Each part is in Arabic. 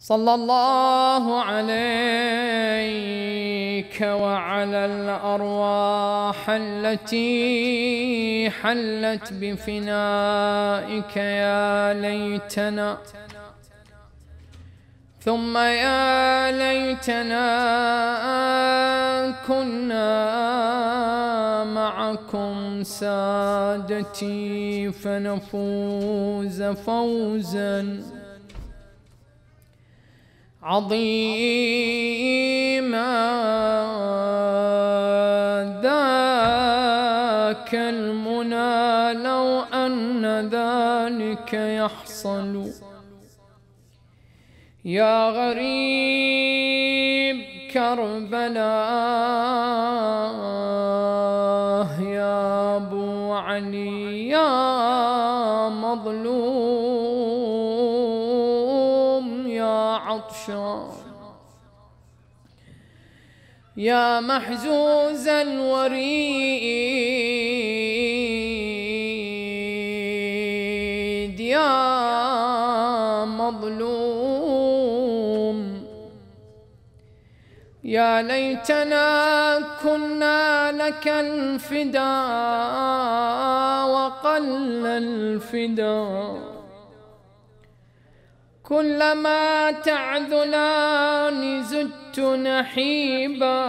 صلى الله عليك وعلى الارواح التي حلت بفنائك يا ليتنا ثم يا ليتنا كنا معكم سادتي فنفوز فوزا عظيما ذاك المنى لو أن ذلك يحصل يا غريب كربلاء يا محزوز الوريد يا مظلوم يا ليتنا كنا لك الفدا وقل الفدا كلما تعذلان زدت نحيبا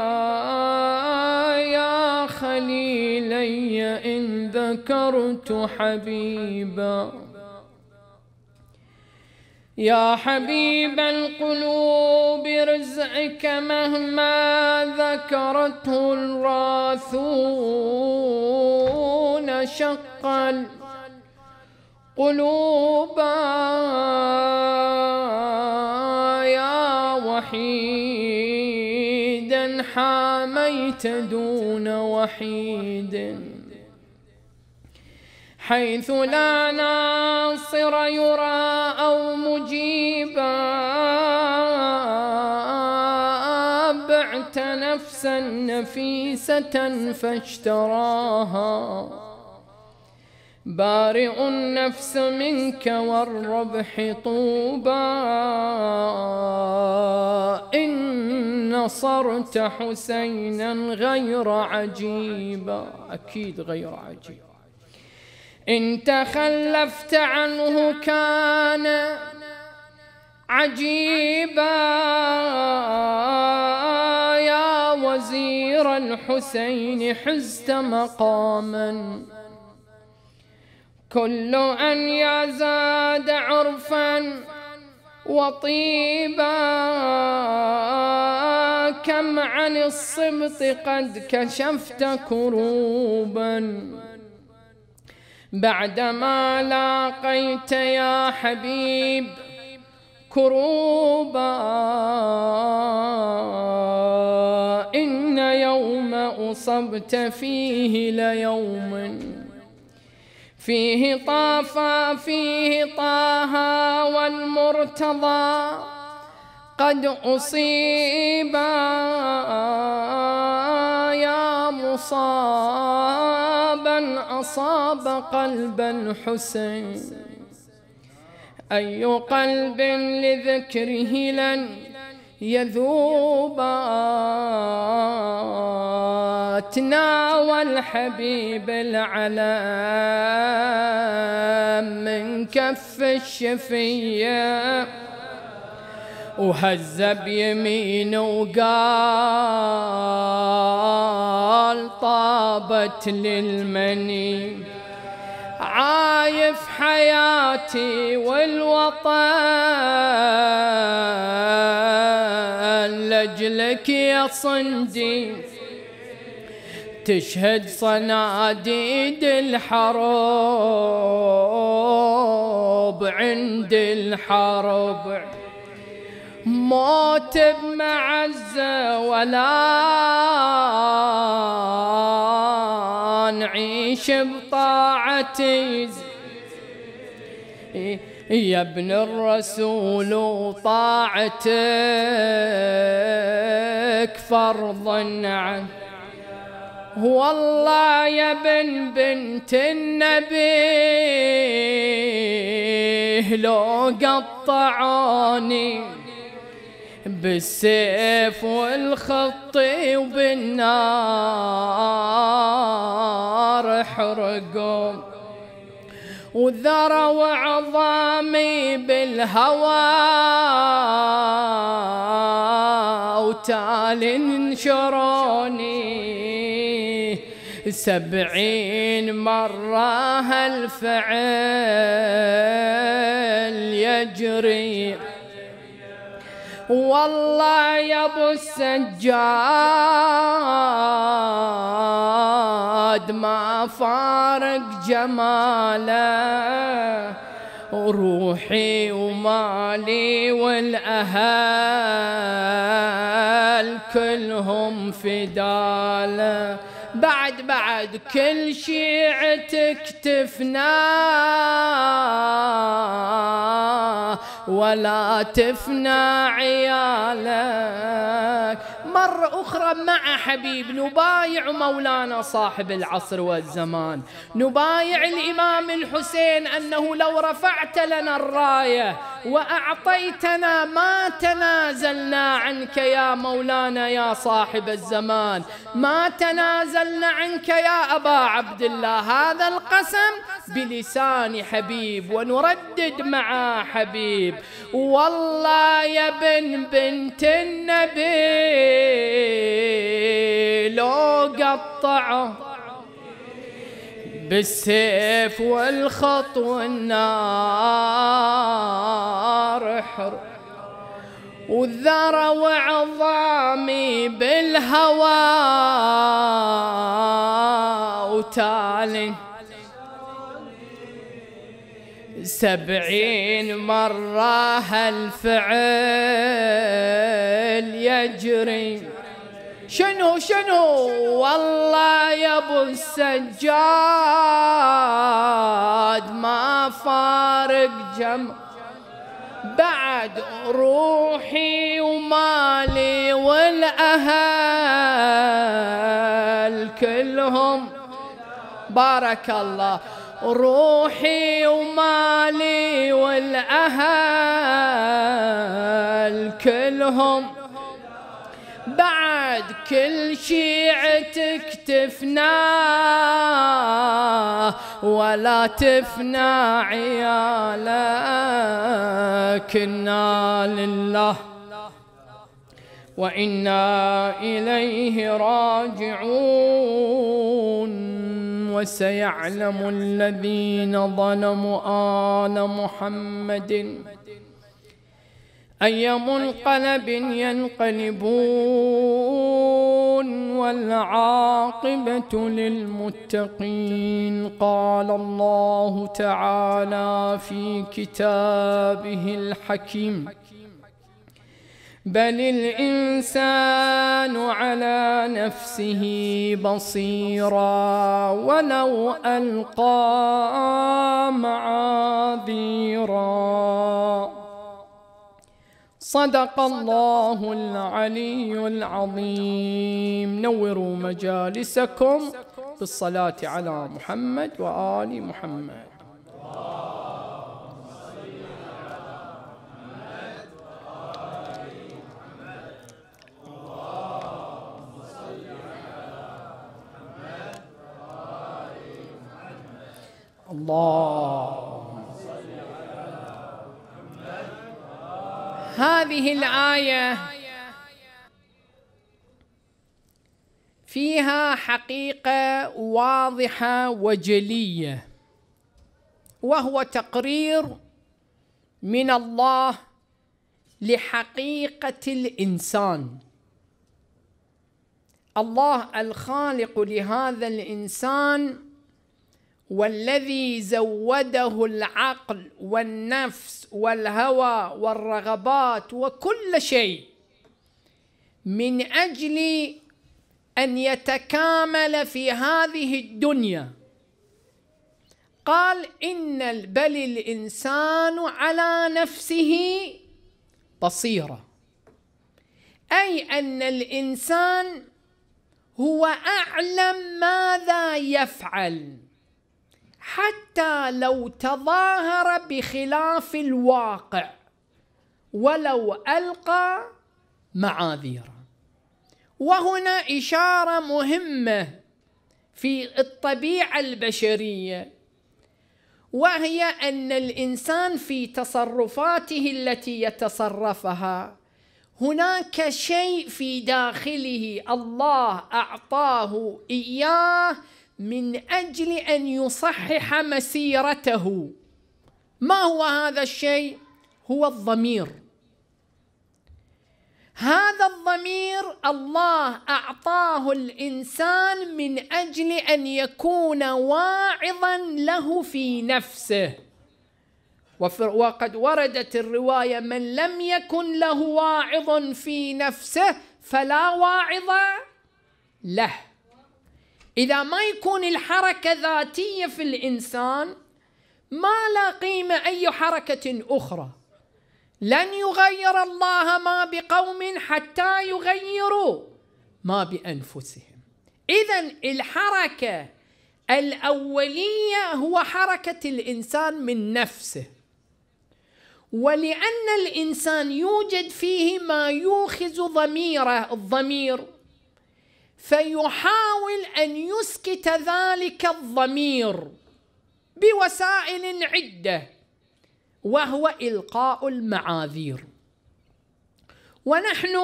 يا خليلي إن ذكرت حبيبا يا حبيب القلوب رزعك مهما ذكرته الراثون شقا قلوبا يا وحيدا حاميت دون وحيد حيث لا ناصر يرى أو مجيبا بعت نفسا نفيسة فاشتراها بارئ النفس منك والربح طوبى إن نصرت حسينا غير عجيبا أكيد غير عجيب إن تخلفت عنه كان عجيبا يا وزير الحسين حزت مقاما كل أن يزاد عرفا وطيبا كم عن الصمت قد كشفت كروبا بعدما لاقيت يا حبيب كروبا إن يوم أصبت فيه ليوم فيه طافا فيه طه والمرتضى قد أصيبا يا مصابا أصاب قلب الحسين أي قلب لذكره لن يذوبا تناول حبيب العلم من كف الشفية وهز بيمينه وقال طابت للمني عايف حياتي والوطن لجلك يا صندي تشهد صناديد الحروب عند الحرب موت بمعزة ولا نعيش بطاعتي يا ابن الرسول طاعتك فرضا عن نعم. والله يا ابن بنت النبي لو قطعوني بالسيف والخط وبالنار احرقوا وذرى وعظامي بالهوى وتال انشروني سبعين مرة هالفعل يجري والله يا ابو السجاد ما فارق جماله روحي ومالي والاهل كلهم فداله بعد بعد كل شيعتك تفناه ولا تفنى عيالك مرة أخرى مع حبيب نبايع مولانا صاحب العصر والزمان نبايع الإمام الحسين أنه لو رفعت لنا الراية وأعطيتنا ما تنازلنا عنك يا مولانا يا صاحب الزمان ما تنازلنا عنك يا أبا عبد الله هذا القسم بلسان حبيب ونردد مع حبيب والله يا ابن بنت النبي لو قطعه بالسيف والخط والنار حر والذرى وعظامي بالهوى وتالي سبعين مرة هالفعل يجري شنو شنو والله يا ابو السجاد ما فارق جم بعد روحي ومالي والاهل كلهم بارك الله روحي ومالي والأهل كلهم بعد كل شيعتك تكتفنا ولا تفنى عيالك إنا لله وانا اليه راجعون وسيعلم الذين ظلموا ال محمد اي منقلب ينقلبون والعاقبه للمتقين قال الله تعالى في كتابه الحكيم بل الإنسان على نفسه بصيرا ولو ألقى معاذيرا صدق الله العلي العظيم نوروا مجالسكم بالصلاة على محمد وآل محمد الله هذه الآية فيها حقيقة واضحة وجلية وهو تقرير من الله لحقيقة الإنسان الله الخالق لهذا الإنسان والذي زوده العقل والنفس والهوى والرغبات وكل شيء من أجل أن يتكامل في هذه الدنيا قال إن بل الإنسان على نفسه بصيرة أي أن الإنسان هو أعلم ماذا يفعل حتى لو تظاهر بخلاف الواقع ولو ألقى معاذيره وهنا إشارة مهمة في الطبيعة البشرية وهي أن الإنسان في تصرفاته التي يتصرفها هناك شيء في داخله الله أعطاه إياه من أجل أن يصحح مسيرته ما هو هذا الشيء؟ هو الضمير هذا الضمير الله أعطاه الإنسان من أجل أن يكون واعظا له في نفسه وقد وردت الرواية من لم يكن له واعظ في نفسه فلا واعظ له إذا ما يكون الحركة ذاتية في الإنسان ما لا قيمة أي حركة أخرى لن يغير الله ما بقوم حتى يغيروا ما بأنفسهم إذا الحركة الأولية هو حركة الإنسان من نفسه ولأن الإنسان يوجد فيه ما يوخز ضميره الضمير فيحاول ان يسكت ذلك الضمير بوسائل عده وهو القاء المعاذير ونحن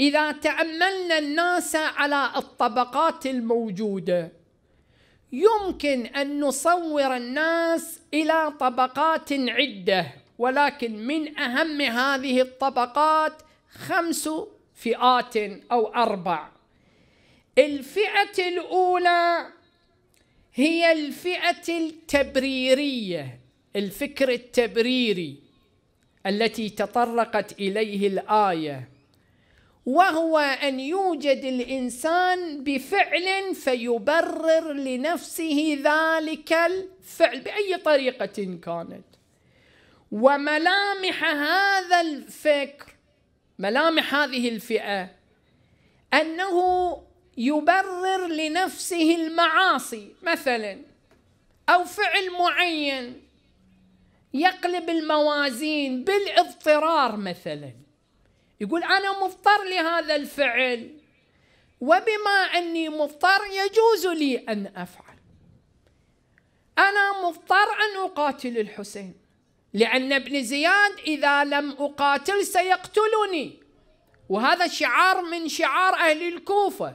اذا تاملنا الناس على الطبقات الموجوده يمكن ان نصور الناس الى طبقات عده ولكن من اهم هذه الطبقات خمس فئات او اربع الفئة الأولى هي الفئة التبريرية الفكر التبريري التي تطرقت إليه الآية وهو أن يوجد الإنسان بفعل فيبرر لنفسه ذلك الفعل بأي طريقة كانت وملامح هذا الفكر ملامح هذه الفئة أنه يبرر لنفسه المعاصي مثلا او فعل معين يقلب الموازين بالاضطرار مثلا يقول انا مضطر لهذا الفعل وبما اني مضطر يجوز لي ان افعل انا مضطر ان اقاتل الحسين لان ابن زياد اذا لم اقاتل سيقتلني وهذا شعار من شعار اهل الكوفه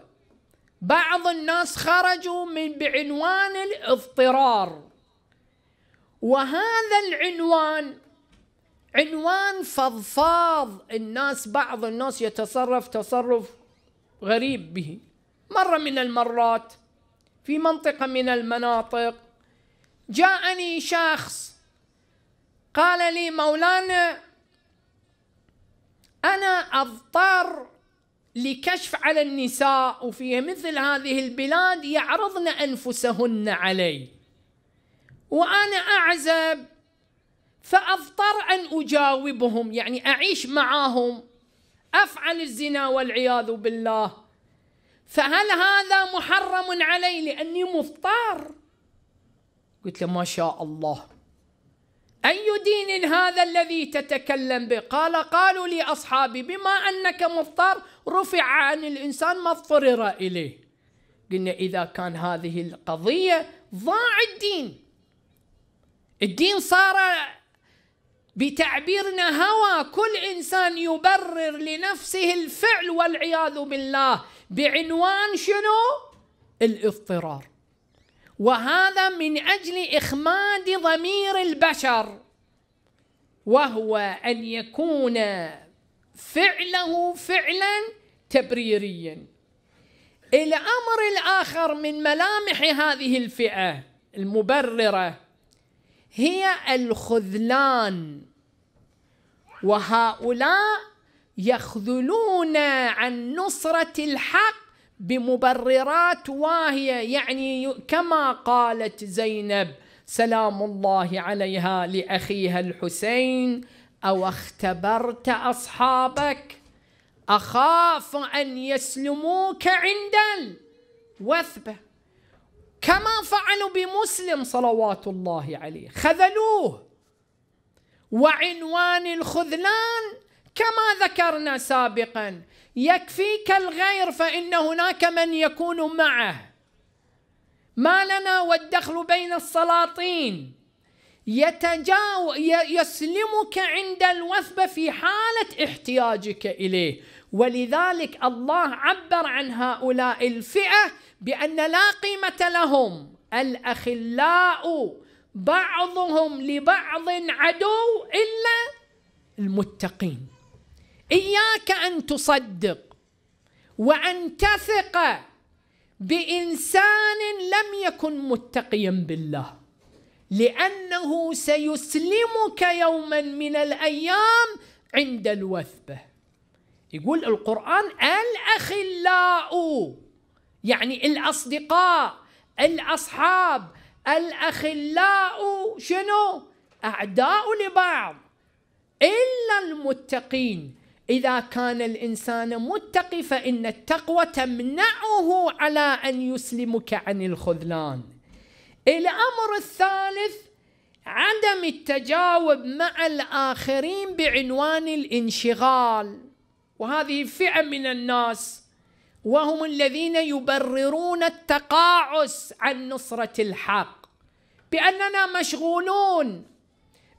بعض الناس خرجوا من بعنوان الاضطرار وهذا العنوان عنوان فضفاض الناس بعض الناس يتصرف تصرف غريب به مرة من المرات في منطقة من المناطق جاءني شخص قال لي مولانا أنا أضطر لكشف على النساء وفي مثل هذه البلاد يعرضن أنفسهن علي وأنا أعزب فأضطر أن أجاوبهم يعني أعيش معاهم أفعل الزنا والعياذ بالله فهل هذا محرم علي لأني مضطر قلت له ما شاء الله أي دين هذا الذي تتكلم به قال قالوا لأصحابي بما أنك مضطر رفع عن الإنسان ما اضطرر إليه قلنا إذا كان هذه القضية ضاع الدين الدين صار بتعبيرنا هوى كل إنسان يبرر لنفسه الفعل والعياذ بالله بعنوان شنو؟ الاضطرار وهذا من اجل اخماد ضمير البشر وهو ان يكون فعله فعلا تبريريا الامر الاخر من ملامح هذه الفئه المبرره هي الخذلان وهؤلاء يخذلون عن نصره الحق بمبررات واهيه يعني كما قالت زينب سلام الله عليها لاخيها الحسين او اختبرت اصحابك اخاف ان يسلموك عند الوثبه كما فعلوا بمسلم صلوات الله عليه خذلوه وعنوان الخذلان كما ذكرنا سابقا يكفيك الغير فإن هناك من يكون معه ما لنا والدخل بين السلاطين يتجاو يسلمك عند الوثبة في حالة احتياجك إليه ولذلك الله عبر عن هؤلاء الفئة بأن لا قيمة لهم الأخلاء بعضهم لبعض عدو إلا المتقين اياك ان تصدق وان تثق بانسان لم يكن متقيا بالله لانه سيسلمك يوما من الايام عند الوثبه يقول القران الاخلاء يعني الاصدقاء الاصحاب الاخلاء شنو اعداء لبعض الا المتقين إذا كان الإنسان متقي فإن التقوى تمنعه على أن يسلمك عن الخذلان الأمر الثالث عدم التجاوب مع الآخرين بعنوان الانشغال وهذه فئة من الناس وهم الذين يبررون التقاعس عن نصرة الحق بأننا مشغولون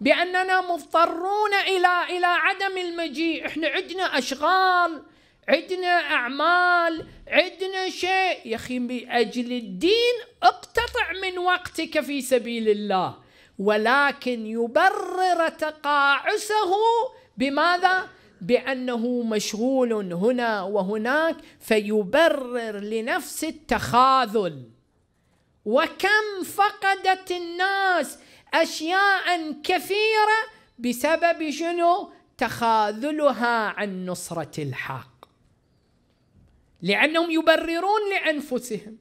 باننا مضطرون الى الى عدم المجيء احنا عندنا اشغال عندنا اعمال عندنا شيء يا اخي باجل الدين اقتطع من وقتك في سبيل الله ولكن يبرر تقاعسه بماذا بانه مشغول هنا وهناك فيبرر لنفس التخاذل وكم فقدت الناس أشياء كثيرة بسبب شنو تخاذلها عن نصرة الحق لأنهم يبررون لأنفسهم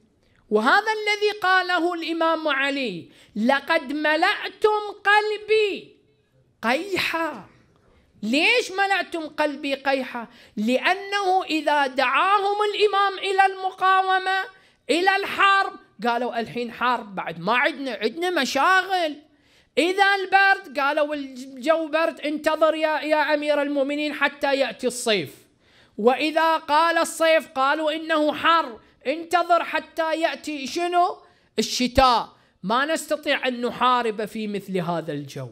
وهذا الذي قاله الإمام علي لقد ملأتم قلبي قيحا ليش ملأتم قلبي قيحا لأنه إذا دعاهم الإمام إلى المقاومة إلى الحرب قالوا الحين حرب بعد ما عدنا عدنا مشاغل إذا البرد قالوا الجو برد انتظر يا يا أمير المؤمنين حتى يأتي الصيف وإذا قال الصيف قالوا إنه حر انتظر حتى يأتي شنو الشتاء ما نستطيع أن نحارب في مثل هذا الجو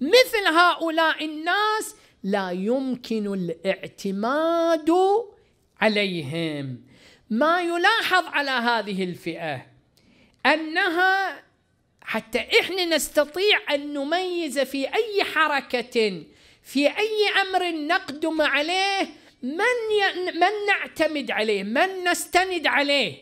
مثل هؤلاء الناس لا يمكن الاعتماد عليهم ما يلاحظ على هذه الفئة أنها حتى احنا نستطيع ان نميز في اي حركه في اي امر نقدم عليه من ي... من نعتمد عليه من نستند عليه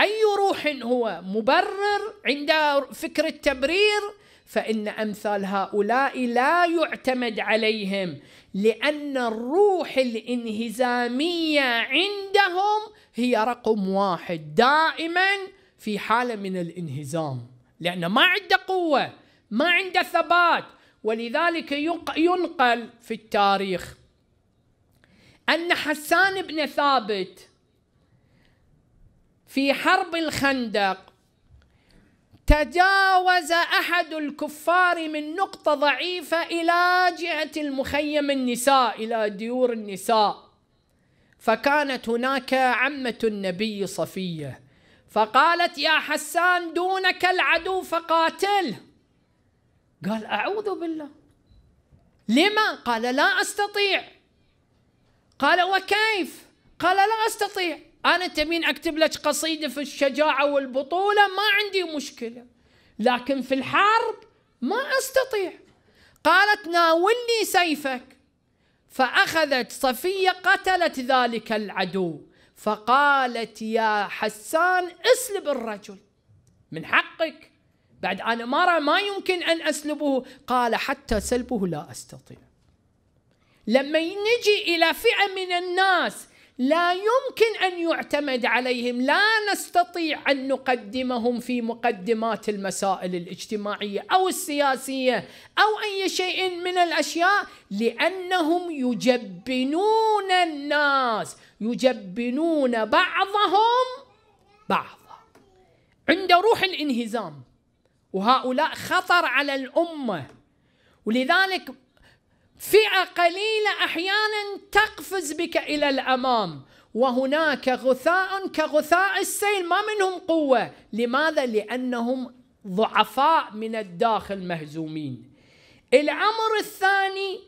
اي روح هو مبرر عند فكر التبرير فان امثال هؤلاء لا يعتمد عليهم لان الروح الانهزاميه عندهم هي رقم واحد دائما في حاله من الانهزام لأنه ما عنده قوة ما عنده ثبات ولذلك ينقل في التاريخ أن حسان بن ثابت في حرب الخندق تجاوز أحد الكفار من نقطة ضعيفة إلى جهة المخيم النساء إلى ديور النساء فكانت هناك عمة النبي صفيه فقالت يا حسان دونك العدو فقاتله قال أعوذ بالله لما؟ قال لا أستطيع قال وكيف؟ قال لا أستطيع أنا تبين أكتب لك قصيدة في الشجاعة والبطولة ما عندي مشكلة لكن في الحرب ما أستطيع قالت ناولني سيفك فأخذت صفية قتلت ذلك العدو فقالت يا حسان اسلب الرجل من حقك بعد أنا مرة ما يمكن أن أسلبه قال حتى سلبه لا أستطيع لما نجي إلى فئة من الناس لا يمكن ان يعتمد عليهم لا نستطيع ان نقدمهم في مقدمات المسائل الاجتماعيه او السياسيه او اي شيء من الاشياء لانهم يجبنون الناس يجبنون بعضهم بعضا عند روح الانهزام وهؤلاء خطر على الامه ولذلك فئه قليله احيانا تقفز بك الى الامام وهناك غثاء كغثاء السيل ما منهم قوه لماذا لانهم ضعفاء من الداخل مهزومين الامر الثاني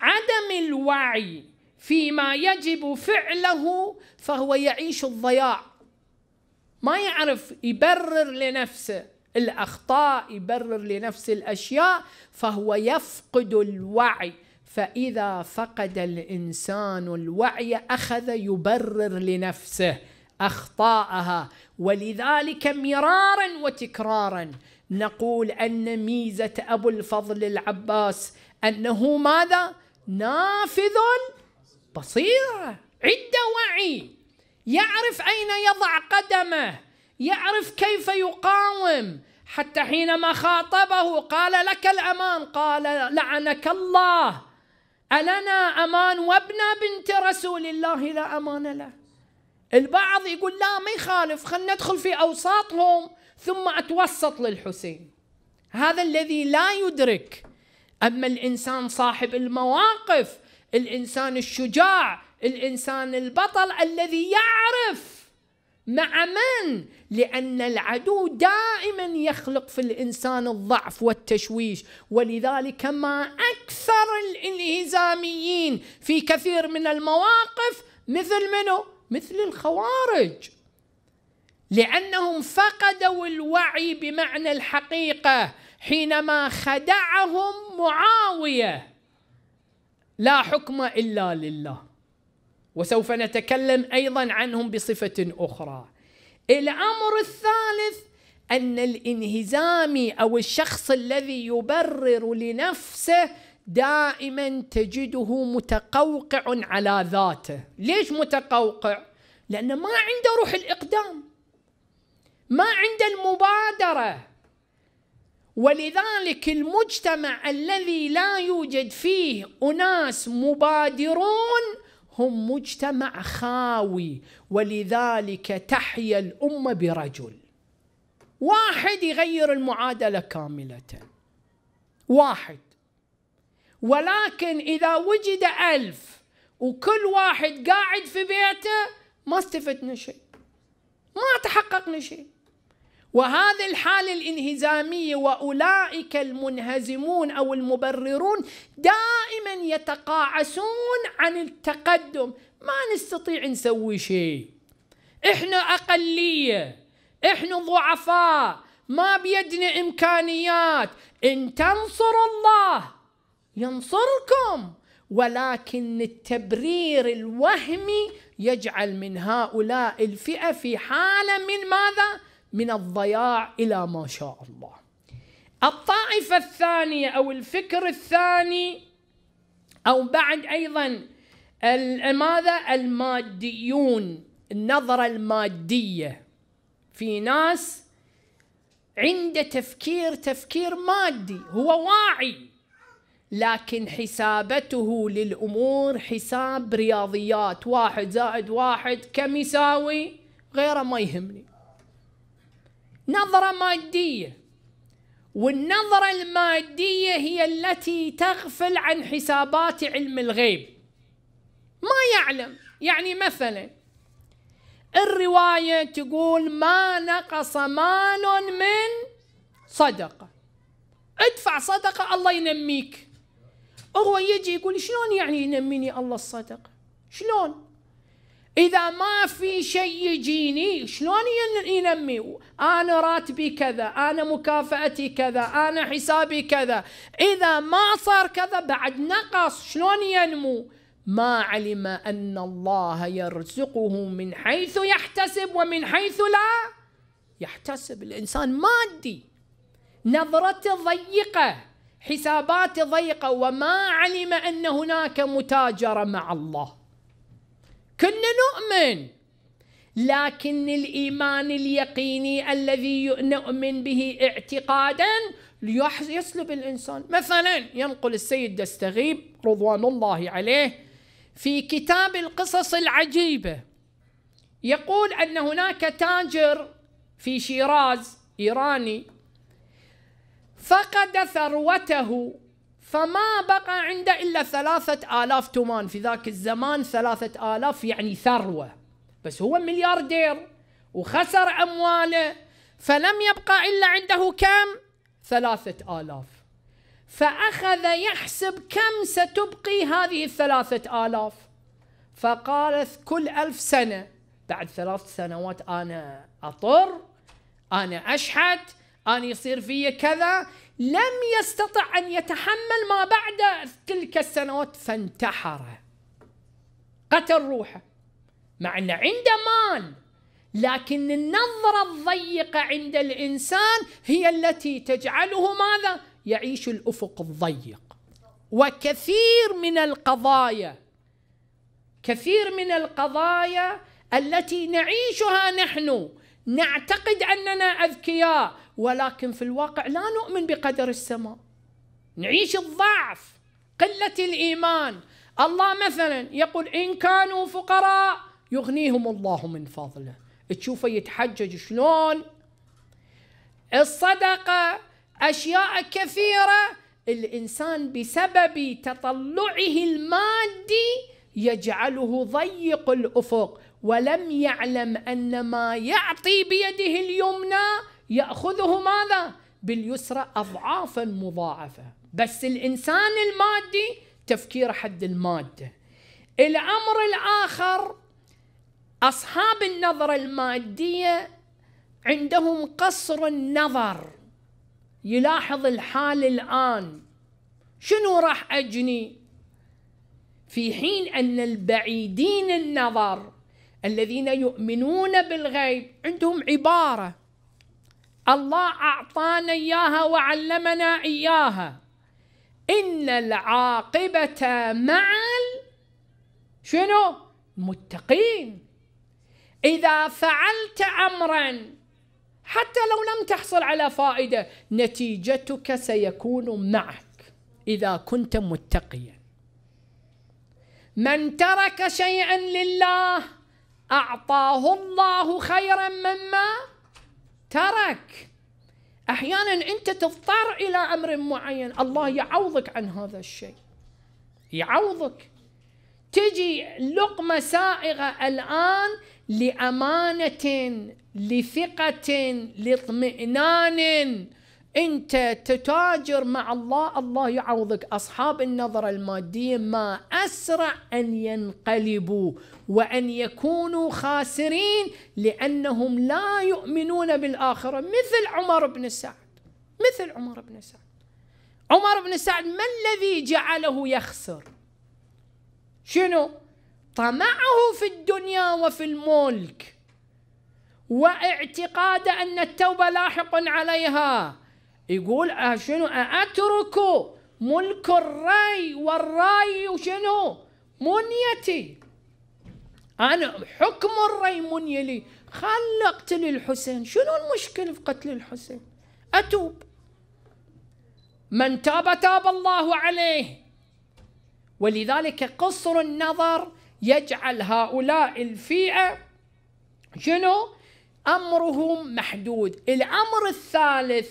عدم الوعي فيما يجب فعله فهو يعيش الضياع ما يعرف يبرر لنفسه الأخطاء يبرر لنفس الأشياء فهو يفقد الوعي فإذا فقد الإنسان الوعي أخذ يبرر لنفسه أخطاءها ولذلك مرارا وتكرارا نقول أن ميزة أبو الفضل العباس أنه ماذا؟ نافذ بصيرة عدة وعي يعرف أين يضع قدمه يعرف كيف يقاوم حتى حينما خاطبه قال لك الأمان قال لعنك الله ألنا أمان وابنا بنت رسول الله لا أمان له البعض يقول لا ما يخالف خلنا ندخل في أوساطهم ثم أتوسط للحسين هذا الذي لا يدرك أما الإنسان صاحب المواقف الإنسان الشجاع الإنسان البطل الذي يعرف مع من لان العدو دائما يخلق في الانسان الضعف والتشويش ولذلك ما اكثر الانهزاميين في كثير من المواقف مثل منه مثل الخوارج لانهم فقدوا الوعي بمعنى الحقيقه حينما خدعهم معاويه لا حكم الا لله وسوف نتكلم ايضا عنهم بصفه اخرى الامر الثالث ان الانهزامي او الشخص الذي يبرر لنفسه دائما تجده متقوقع على ذاته ليش متقوقع لانه ما عنده روح الاقدام ما عنده المبادره ولذلك المجتمع الذي لا يوجد فيه اناس مبادرون هم مجتمع خاوي ولذلك تحيا الأمة برجل واحد يغير المعادلة كاملة واحد ولكن إذا وجد ألف وكل واحد قاعد في بيته ما استفدنا شيء ما تحققنا شيء وهذه الحالة الانهزامية وأولئك المنهزمون أو المبررون دائما يتقاعسون عن التقدم ما نستطيع نسوي شيء إحنا أقلية إحنا ضعفاء ما بيدنا إمكانيات إن تنصروا الله ينصركم ولكن التبرير الوهمي يجعل من هؤلاء الفئة في حالة من ماذا؟ من الضياع الى ما شاء الله. الطائفه الثانيه او الفكر الثاني او بعد ايضا ماذا؟ الماديون النظره الماديه في ناس عنده تفكير تفكير مادي هو واعي لكن حسابته للأمور حساب رياضيات واحد زائد واحد كم يساوي غيره ما يهمني نظرة مادية والنظرة المادية هي التي تغفل عن حسابات علم الغيب ما يعلم يعني مثلا الرواية تقول ما نقص مال من صدقة ادفع صدقة الله ينميك هو يجي يقول شلون يعني ينميني الله الصدقة شلون إذا ما في شيء يجيني شلون ينمي أنا راتبي كذا أنا مكافأتي كذا أنا حسابي كذا إذا ما صار كذا بعد نقص شلون ينمو ما علم أن الله يرزقه من حيث يحتسب ومن حيث لا يحتسب الإنسان مادي نظرته ضيقة حساباته ضيقة وما علم أن هناك متاجرة مع الله كنا نؤمن لكن الإيمان اليقيني الذي نؤمن به اعتقادا يسلب الإنسان مثلا ينقل السيد دستغيب رضوان الله عليه في كتاب القصص العجيبة يقول أن هناك تاجر في شيراز إيراني فقد ثروته فما بقى عنده إلا ثلاثة آلاف تومان في ذاك الزمان ثلاثة آلاف يعني ثروة بس هو ملياردير وخسر أمواله فلم يبقى إلا عنده كم؟ ثلاثة آلاف فأخذ يحسب كم ستبقي هذه الثلاثة آلاف فقال كل ألف سنة بعد ثلاث سنوات أنا أطر أنا أشحت أن يصير في كذا لم يستطع أن يتحمل ما بعد تلك السنوات فانتحر قتل روحه مع أن عنده مال لكن النظرة الضيقة عند الإنسان هي التي تجعله ماذا؟ يعيش الأفق الضيق وكثير من القضايا كثير من القضايا التي نعيشها نحن نعتقد اننا اذكياء ولكن في الواقع لا نؤمن بقدر السماء نعيش الضعف قله الايمان الله مثلا يقول ان كانوا فقراء يغنيهم الله من فضله تشوفه يتحجج شلون الصدقه اشياء كثيره الانسان بسبب تطلعه المادي يجعله ضيق الافق ولم يعلم أن ما يعطي بيده اليمنى يأخذه ماذا؟ باليسرى أضعافا مضاعفة بس الإنسان المادي تفكير حد المادة الأمر الآخر أصحاب النظرة المادية عندهم قصر النظر يلاحظ الحال الآن شنو راح أجني في حين أن البعيدين النظر الذين يؤمنون بالغيب عندهم عبارة الله أعطانا إياها وعلمنا إياها إن العاقبة مع شنو؟ المتقين إذا فعلت أمرا حتى لو لم تحصل على فائدة نتيجتك سيكون معك إذا كنت متقيا من ترك شيئا لله أعطاه الله خيرا مما ترك أحيانا أنت تضطر إلى أمر معين الله يعوضك عن هذا الشيء يعوضك تجي لقمة سائغة الآن لأمانة لثقة لاطمئنان أنت تتاجر مع الله الله يعوضك أصحاب النظرة المادية ما أسرع أن ينقلبوا وأن يكونوا خاسرين لأنهم لا يؤمنون بالآخرة مثل عمر بن سعد مثل عمر بن سعد عمر بن سعد ما الذي جعله يخسر شنو طمعه في الدنيا وفي الملك واعتقاد أن التوبة لاحق عليها يقول آه، شنو أترك ملك الري والراي شنو منيتي أنا حكم الريمون يلي خل أقتل الحسين شنو المشكلة في قتل الحسين أتوب من تاب تاب الله عليه ولذلك قصر النظر يجعل هؤلاء الفئة شنو أمرهم محدود الأمر الثالث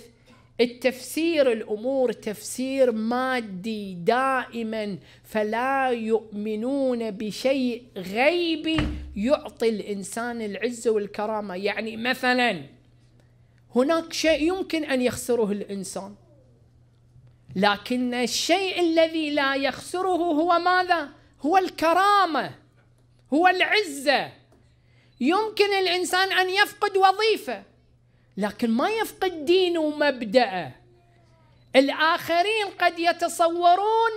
التفسير الامور تفسير مادي دائما فلا يؤمنون بشيء غيبي يعطي الانسان العزه والكرامه يعني مثلا هناك شيء يمكن ان يخسره الانسان لكن الشيء الذي لا يخسره هو ماذا هو الكرامه هو العزه يمكن الانسان ان يفقد وظيفه لكن ما يفقد دينه ومبدأه الآخرين قد يتصورون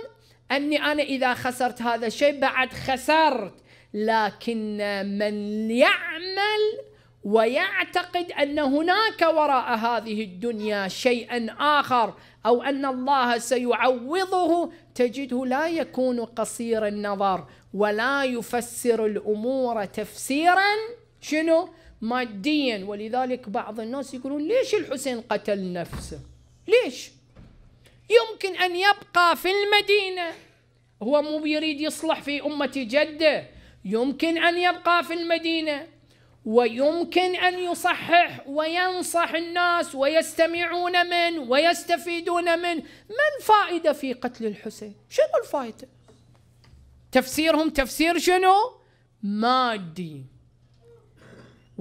أني أنا إذا خسرت هذا الشيء بعد خسرت لكن من يعمل ويعتقد ان هناك وراء هذه الدنيا شيئا اخر او ان الله سيعوضه تجده لا يكون قصير النظر ولا يفسر الامور تفسيرا شنو ماديا ولذلك بعض الناس يقولون ليش الحسين قتل نفسه ليش يمكن أن يبقى في المدينة هو مو يريد يصلح في أمة جدة يمكن أن يبقى في المدينة ويمكن أن يصحح وينصح الناس ويستمعون منه ويستفيدون منه ما الفائدة في قتل الحسين شنو الفائدة تفسيرهم تفسير شنو مادي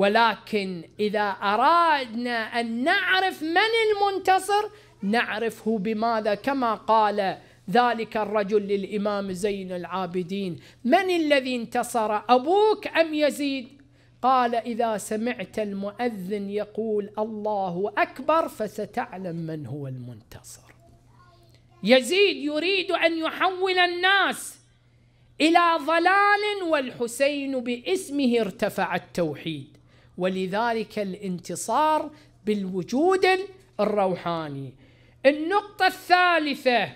ولكن إذا أرادنا أن نعرف من المنتصر نعرفه بماذا كما قال ذلك الرجل للإمام زين العابدين من الذي انتصر أبوك أم يزيد قال إذا سمعت المؤذن يقول الله أكبر فستعلم من هو المنتصر يزيد يريد أن يحول الناس إلى ضلال والحسين باسمه ارتفع التوحيد ولذلك الانتصار بالوجود الروحاني النقطة الثالثة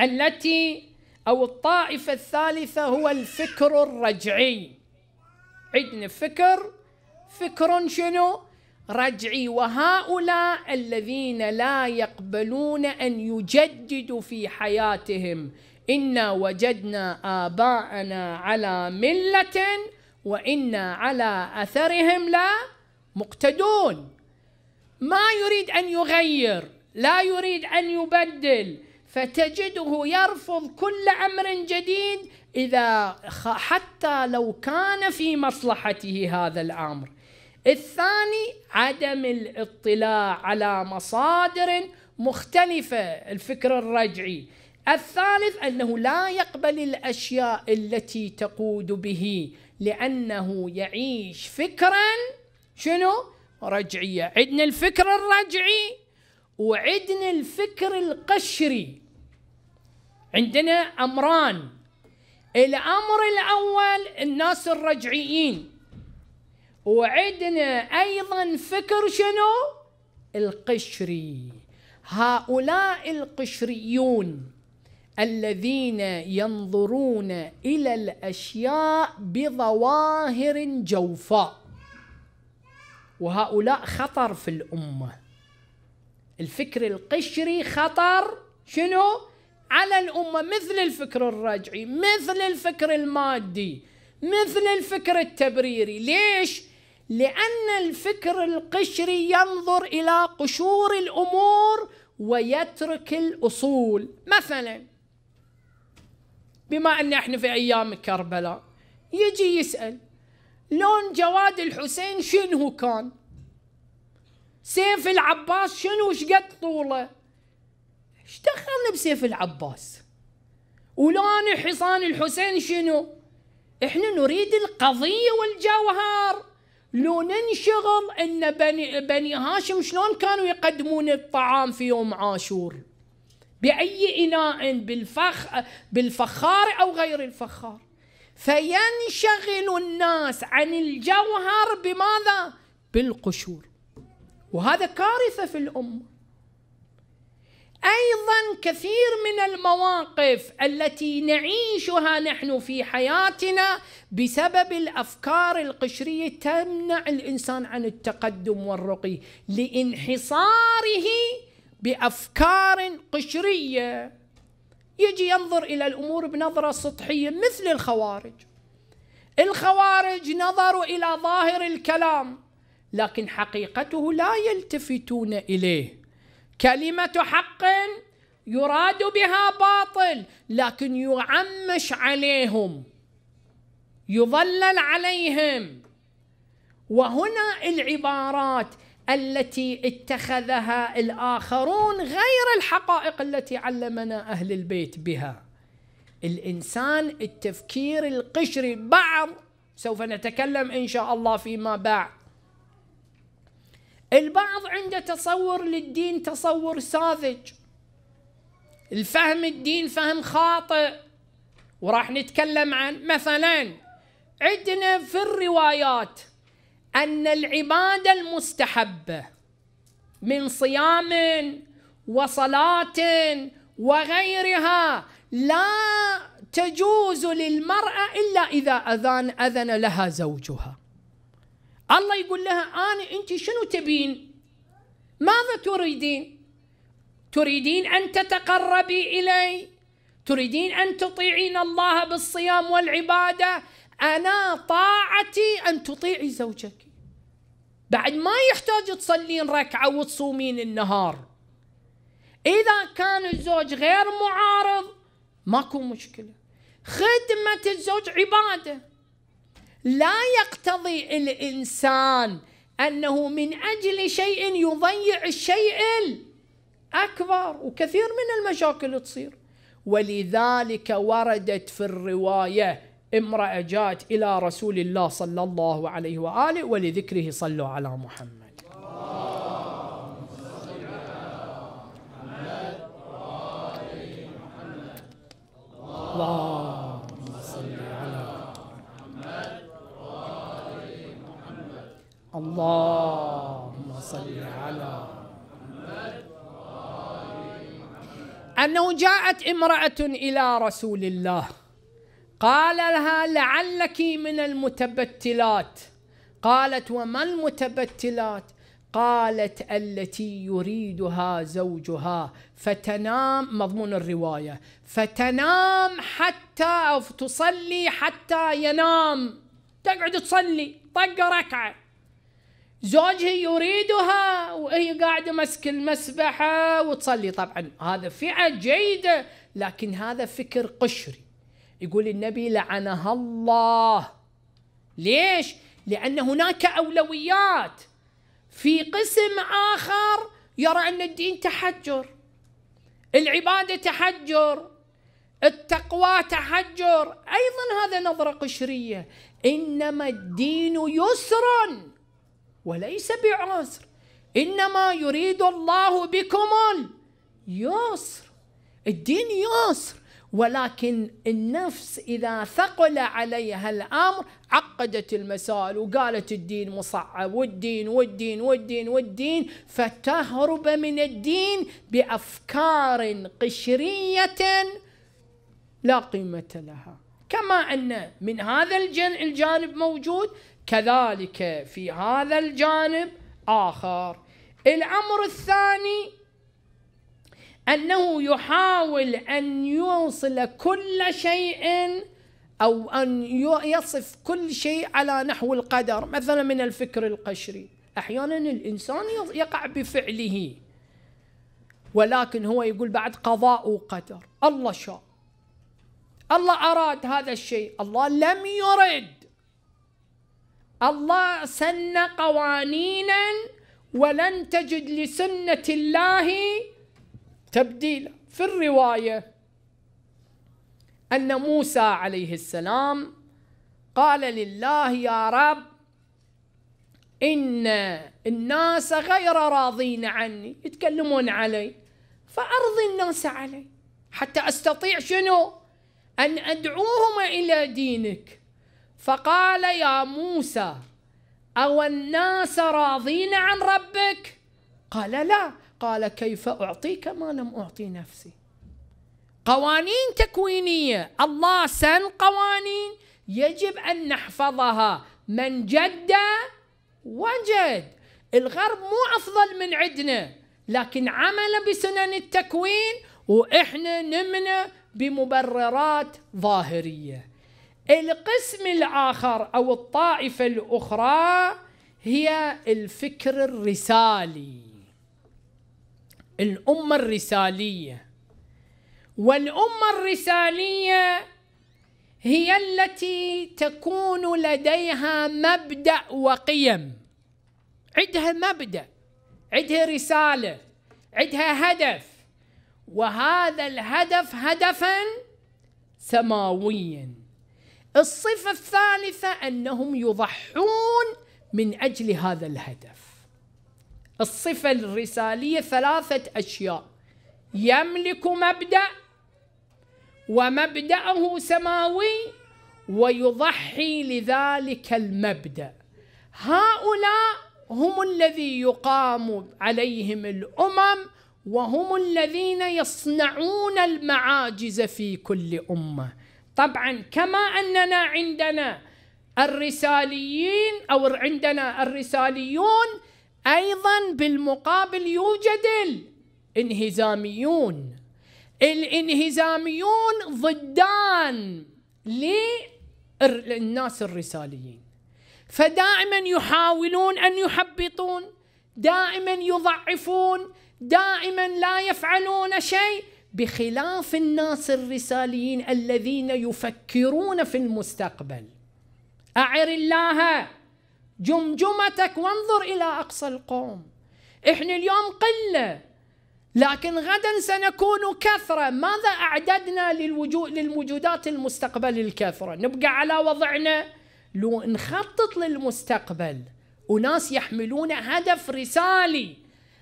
التي أو الطائفة الثالثة هو الفكر الرجعي عندنا فكر فكر شنو؟ رجعي وهؤلاء الذين لا يقبلون أن يجددوا في حياتهم إنا وجدنا آباءنا على ملة وإنا على أثرهم لا مقتدون ما يريد أن يغير لا يريد أن يبدل فتجده يرفض كل أمر جديد إذا حتى لو كان في مصلحته هذا الأمر الثاني عدم الاطلاع على مصادر مختلفة الفكر الرجعي الثالث أنه لا يقبل الأشياء التي تقود به لأنه يعيش فكرا شنو؟ رجعية عندنا الفكر الرجعي وعدنا الفكر القشري عندنا أمران الأمر الأول الناس الرجعيين وعدنا أيضا فكر شنو؟ القشري هؤلاء القشريون الذين ينظرون إلى الأشياء بظواهر جوفاء وهؤلاء خطر في الأمة الفكر القشري خطر شنو؟ على الأمة مثل الفكر الرجعي مثل الفكر المادي مثل الفكر التبريري ليش؟ لأن الفكر القشري ينظر إلى قشور الأمور ويترك الأصول مثلاً بما ان احنا في ايام كربلاء يجي يسال لون جواد الحسين شنو كان سيف العباس شنو شقد طوله ايش دخلنا بسيف العباس ولون حصان الحسين شنو احنا نريد القضيه والجوهر لو ننشغل ان بني, بني هاشم شلون كانوا يقدمون الطعام في يوم عاشور باي اناء بالفخ بالفخار او غير الفخار فينشغل الناس عن الجوهر بماذا بالقشور وهذا كارثه في الامه ايضا كثير من المواقف التي نعيشها نحن في حياتنا بسبب الافكار القشريه تمنع الانسان عن التقدم والرقي لانحصاره بافكار قشريه يجي ينظر الى الامور بنظره سطحيه مثل الخوارج الخوارج نظروا الى ظاهر الكلام لكن حقيقته لا يلتفتون اليه كلمه حق يراد بها باطل لكن يعمش عليهم يظلل عليهم وهنا العبارات التي اتخذها الاخرون غير الحقائق التي علمنا اهل البيت بها الانسان التفكير القشري بعض سوف نتكلم ان شاء الله فيما بعد البعض عنده تصور للدين تصور ساذج الفهم الدين فهم خاطئ وراح نتكلم عن مثلا عندنا في الروايات أن العبادة المستحبة من صيام وصلاة وغيرها لا تجوز للمرأة إلا إذا أذان أذن لها زوجها الله يقول لها أنا أنت شنو تبين ماذا تريدين تريدين أن تتقربي إلي تريدين أن تطيعين الله بالصيام والعبادة أنا طاعتي أن تطيعي زوجك بعد ما يحتاج تصلين ركعة وتصومين النهار إذا كان الزوج غير معارض ماكو مشكلة خدمة الزوج عبادة لا يقتضي الإنسان أنه من أجل شيء يضيع الشيء الأكبر وكثير من المشاكل تصير ولذلك وردت في الرواية امرأة جاءت إلى رسول الله صلى الله عليه وآله ولذكره صلوا على محمد اللهم صل على محمد وآل محمد اللهم صل على محمد محمد أنه جاءت امرأة إلى رسول الله قال لها لعلك من المتبتلات قالت وما المتبتلات قالت التي يريدها زوجها فتنام مضمون الرواية فتنام حتى أو تصلي حتى ينام تقعد تصلي طق ركعة زوجها يريدها وهي قاعدة مسك المسبحة وتصلي طبعا هذا فئة جيدة لكن هذا فكر قشري يقول النبي لعنها الله ليش؟ لأن هناك أولويات في قسم آخر يرى أن الدين تحجر العبادة تحجر التقوى تحجر أيضا هذا نظرة قشرية إنما الدين يسر وليس بعسر إنما يريد الله بكم اليسر الدين يسر ولكن النفس إذا ثقل عليها الأمر عقدت المسائل وقالت الدين مصعب والدين والدين والدين والدين فتهرب من الدين بأفكار قشرية لا قيمة لها كما أن من هذا الجانب موجود كذلك في هذا الجانب آخر الأمر الثاني أنه يحاول أن يوصل كل شيء أو أن يصف كل شيء على نحو القدر مثلا من الفكر القشري أحيانا الإنسان يقع بفعله ولكن هو يقول بعد قضاء وقدر الله شاء الله أراد هذا الشيء الله لم يرد الله سن قوانينا ولن تجد لسنة الله تبديلا في الروايه ان موسى عليه السلام قال لله يا رب ان الناس غير راضين عني يتكلمون علي فارضي الناس علي حتى استطيع شنو ان ادعوهم الى دينك فقال يا موسى او الناس راضين عن ربك قال لا قال كيف أعطيك ما لم أعطي نفسي قوانين تكوينية الله سن قوانين يجب أن نحفظها من جد وجد الغرب مو أفضل من عندنا لكن عمل بسنن التكوين وإحنا نمنى بمبررات ظاهرية القسم الآخر أو الطائفة الأخرى هي الفكر الرسالي الأمة الرسالية والأمة الرسالية هي التي تكون لديها مبدأ وقيم عندها مبدأ عندها رسالة عندها هدف وهذا الهدف هدفا سماويا الصفة الثالثة أنهم يضحون من أجل هذا الهدف الصفة الرسالية ثلاثة أشياء يملك مبدأ ومبدأه سماوي ويضحي لذلك المبدأ هؤلاء هم الذي يقام عليهم الأمم وهم الذين يصنعون المعاجز في كل أمة طبعا كما أننا عندنا الرساليين أو عندنا الرساليون أيضا بالمقابل يوجد الانهزاميون الانهزاميون ضدان للناس الرساليين فدائما يحاولون أن يحبطون دائما يضعفون دائما لا يفعلون شيء بخلاف الناس الرساليين الذين يفكرون في المستقبل أعر الله جمجمتك وانظر إلى أقصى القوم إحنا اليوم قلة لكن غدا سنكون كثرة ماذا أعددنا للوجود للوجودات المستقبل الكثرة نبقى على وضعنا لو نخطط للمستقبل وناس يحملون هدف رسالي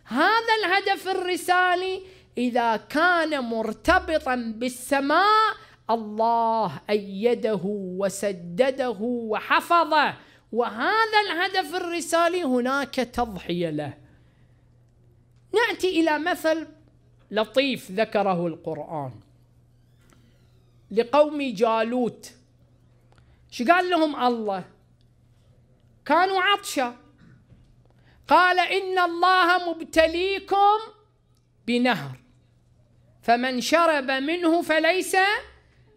هذا الهدف الرسالي إذا كان مرتبطا بالسماء الله أيده وسدده وحفظه وهذا الهدف الرسالي هناك تضحيه له ناتي الى مثل لطيف ذكره القران لقوم جالوت ايش قال لهم الله كانوا عطشا قال ان الله مبتليكم بنهر فمن شرب منه فليس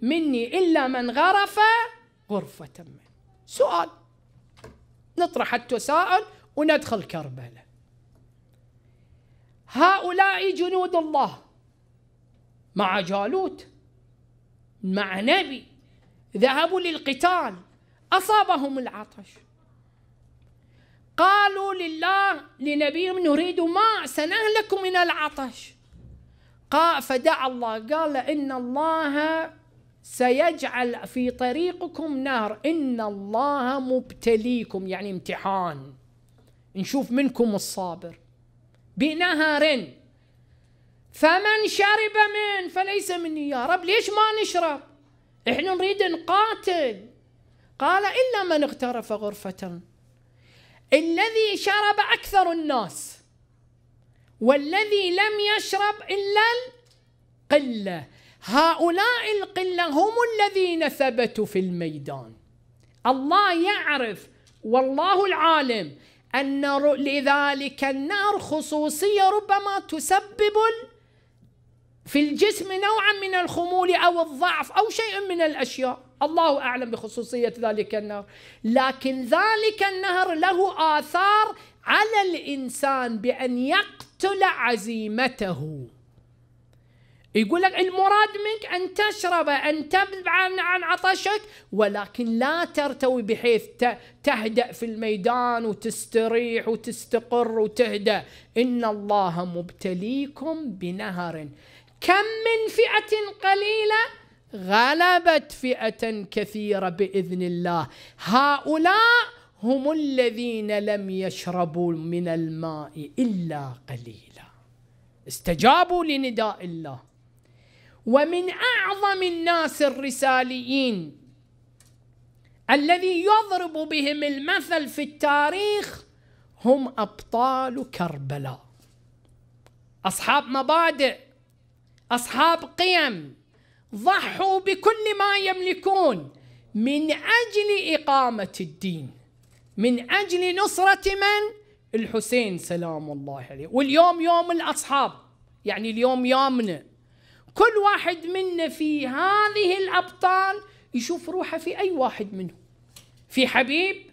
مني الا من غرف غرفه منه سؤال نطرح التساؤل وندخل كربلاء هؤلاء جنود الله مع جالوت مع نبي ذهبوا للقتال أصابهم العطش قالوا لله لنبيهم نريد ماء سنهلك من العطش قال فدعا الله قال إن الله سيجعل في طريقكم نار إن الله مبتليكم يعني امتحان نشوف منكم الصابر بنهر فمن شرب من فليس مني يا رب ليش ما نشرب احنا نريد نقاتل قال إلا من اغترف غرفة الذي شرب أكثر الناس والذي لم يشرب إلا القلة هؤلاء القلة هم الذين ثبتوا في الميدان الله يعرف والله العالم أن لذلك النار خصوصية ربما تسبب في الجسم نوعا من الخمول أو الضعف أو شيء من الأشياء الله أعلم بخصوصية ذلك النار لكن ذلك النهر له آثار على الإنسان بأن يقتل عزيمته يقول لك المراد منك أن تشرب أن تبعد عن عطشك ولكن لا ترتوي بحيث تهدأ في الميدان وتستريح وتستقر وتهدأ إن الله مبتليكم بنهر كم من فئة قليلة غلبت فئة كثيرة بإذن الله هؤلاء هم الذين لم يشربوا من الماء إلا قليلا استجابوا لنداء الله ومن أعظم الناس الرساليين الذي يضرب بهم المثل في التاريخ هم أبطال كربلاء أصحاب مبادئ أصحاب قيم ضحوا بكل ما يملكون من أجل إقامة الدين من أجل نصرة من؟ الحسين سلام الله عليه واليوم يوم الأصحاب يعني اليوم يومنا كل واحد منا في هذه الأبطال يشوف روحه في أي واحد منهم في حبيب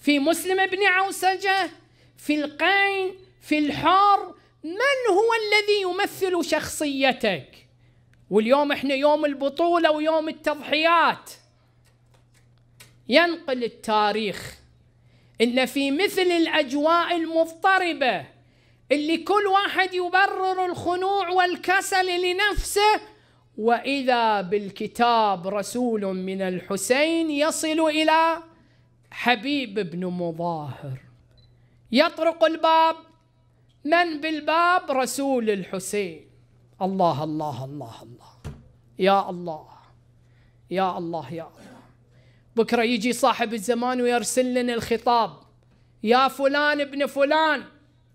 في مسلم بن عوسجة في القين في الحار من هو الذي يمثل شخصيتك واليوم احنا يوم البطولة ويوم التضحيات ينقل التاريخ ان في مثل الاجواء المضطربه اللي كل واحد يبرر الخنوع والكسل لنفسه واذا بالكتاب رسول من الحسين يصل الى حبيب بن مظاهر يطرق الباب من بالباب رسول الحسين الله الله الله الله يا الله يا الله يا الله بكره يجي صاحب الزمان ويرسل لنا الخطاب يا فلان ابن فلان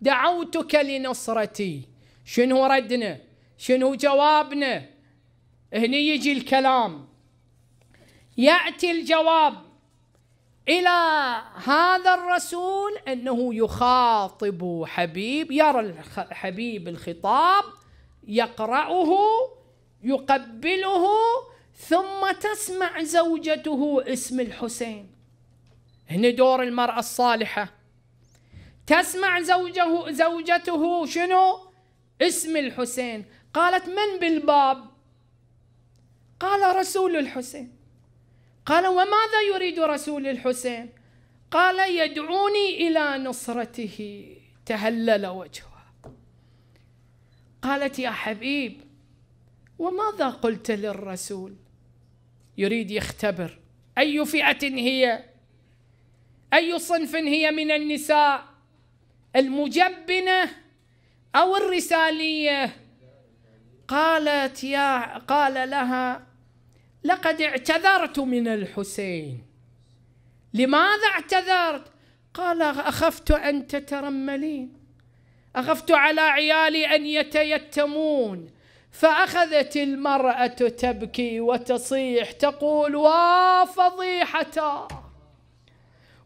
دعوتك لنصرتي شنو ردنا شنو جوابنا هنا يجي الكلام يأتي الجواب إلى هذا الرسول أنه يخاطب حبيب يرى الحبيب الخطاب يقرأه يقبله ثم تسمع زوجته اسم الحسين هنا دور المرأة الصالحة تسمع زوجه زوجته شنو اسم الحسين قالت من بالباب قال رسول الحسين قال وماذا يريد رسول الحسين قال يدعوني الى نصرته تهلل وجهها قالت يا حبيب وماذا قلت للرسول يريد يختبر اي فئه هي اي صنف هي من النساء المجبنة أو الرسالية قالت يا قال لها لقد اعتذرت من الحسين لماذا اعتذرت قال أخفت أن تترملين أخفت على عيالي أن يتيتمون فأخذت المرأة تبكي وتصيح تقول وافضيحتاه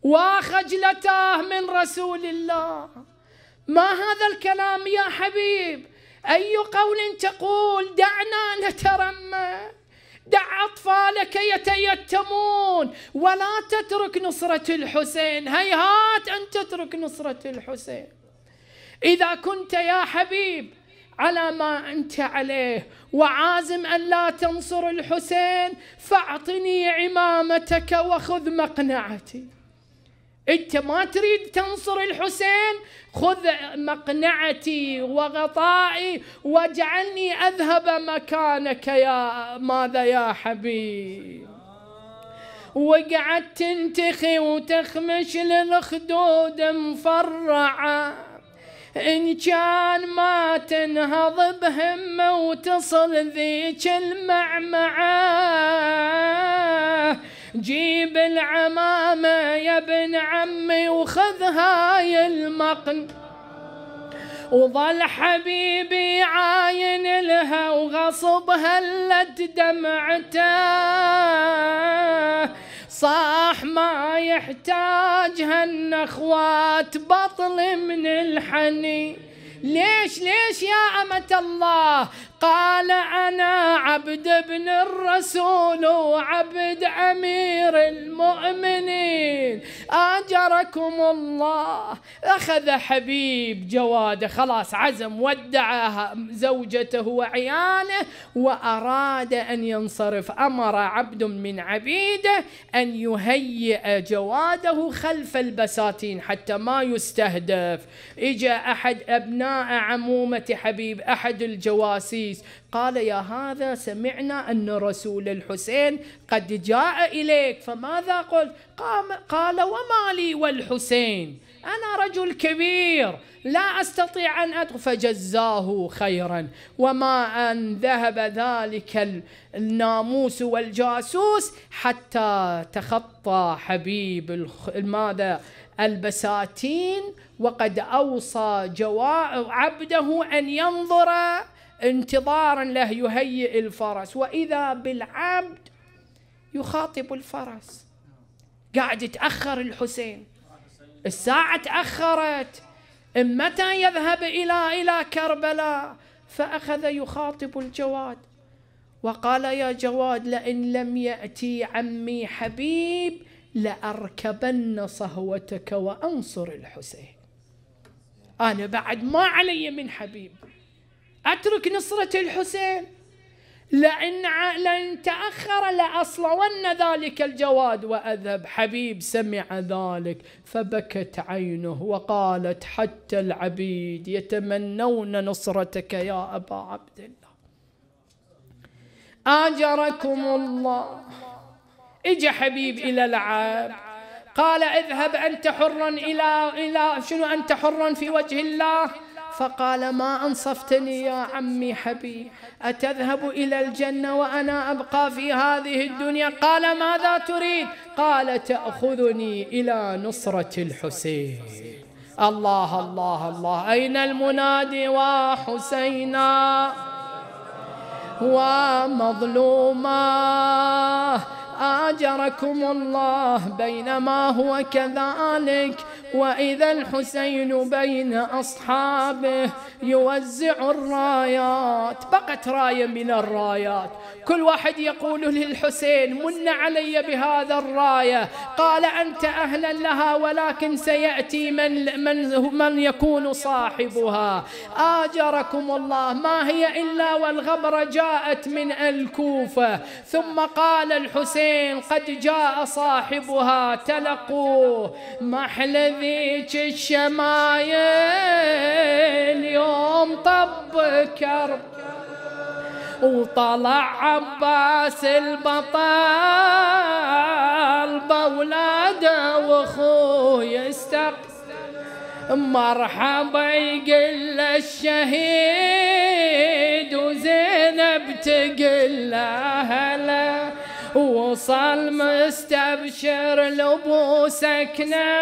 وخجلته من رسول الله ما هذا الكلام يا حبيب أي قول تقول دعنا نترمى دع أطفالك يتيتمون ولا تترك نصرة الحسين هيهات أن تترك نصرة الحسين إذا كنت يا حبيب على ما أنت عليه وعازم أن لا تنصر الحسين فاعطني عمامتك وخذ مقنعتي انت ما تريد تنصر الحسين خذ مقنعتي وغطائي واجعلني اذهب مكانك يا ماذا يا حبيب وقعدت تنتخي وتخمش للخدود مفرعه إن كان ما تنهض بهمة وتصل ذيك المعمعة جيب العمامة يا ابن عمي وخذ هاي المقن وظل حبيبي عاين لها وغصب هلت دمعته صاح ما يحتاج هالنخوات بطل من الحني ليش ليش يا أمة الله قال أنا عبد ابن الرسول وعبد أمير المؤمنين آجركم الله أخذ حبيب جواده خلاص عزم ودع زوجته وعياله وأراد أن ينصرف أمر عبد من عبيده أن يهيئ جواده خلف البساتين حتى ما يستهدف إجا أحد أبناء عمومة حبيب أحد الجواسيس القيس قال يا هذا سمعنا أن رسول الحسين قد جاء إليك فماذا قلت قام قال وما لي والحسين أنا رجل كبير لا أستطيع أن أدخل فجزاه خيرا وما أن ذهب ذلك الناموس والجاسوس حتى تخطى حبيب ماذا البساتين وقد أوصى جواء عبده أن ينظر انتظارا له يهيئ الفرس واذا بالعبد يخاطب الفرس قاعد يتاخر الحسين الساعه تاخرت متى يذهب الى الى كربلاء فاخذ يخاطب الجواد وقال يا جواد لئن لم ياتي عمي حبيب لاركبن صهوتك وانصر الحسين انا بعد ما علي من حبيب أترك نصرة الحسين لئن لئن تأخر لأصلون ذلك الجواد وأذهب حبيب سمع ذلك فبكت عينه وقالت حتى العبيد يتمنون نصرتك يا أبا عبد الله آجركم الله إجا حبيب إلى العبد قال اذهب أنت حرا إلى إلى شنو أنت حرا في وجه الله فقال ما أنصفتني يا عمي حبيب أتذهب إلى الجنة وأنا أبقى في هذه الدنيا قال ماذا تريد قال تأخذني إلى نصرة الحسين الله الله الله أين المنادي وحسينا ومظلوما آجركم الله بينما هو كذلك وإذا الحسين بين أصحابه يوزع الرايات بقت راية من الرايات كل واحد يقول للحسين من علي بهذا الراية قال أنت أهلا لها ولكن سيأتي من, من, من يكون صاحبها آجركم الله ما هي إلا والغبر جاءت من الكوفة ثم قال الحسين قد جاء صاحبها تلقوه محلذ ذيك الشمايل يوم طب كرب وطلع عباس البطال بولاده واخوه يستقبل مرحبا يقل الشهيد وزينب تقل هلا وصل مستبشر لبو سكنة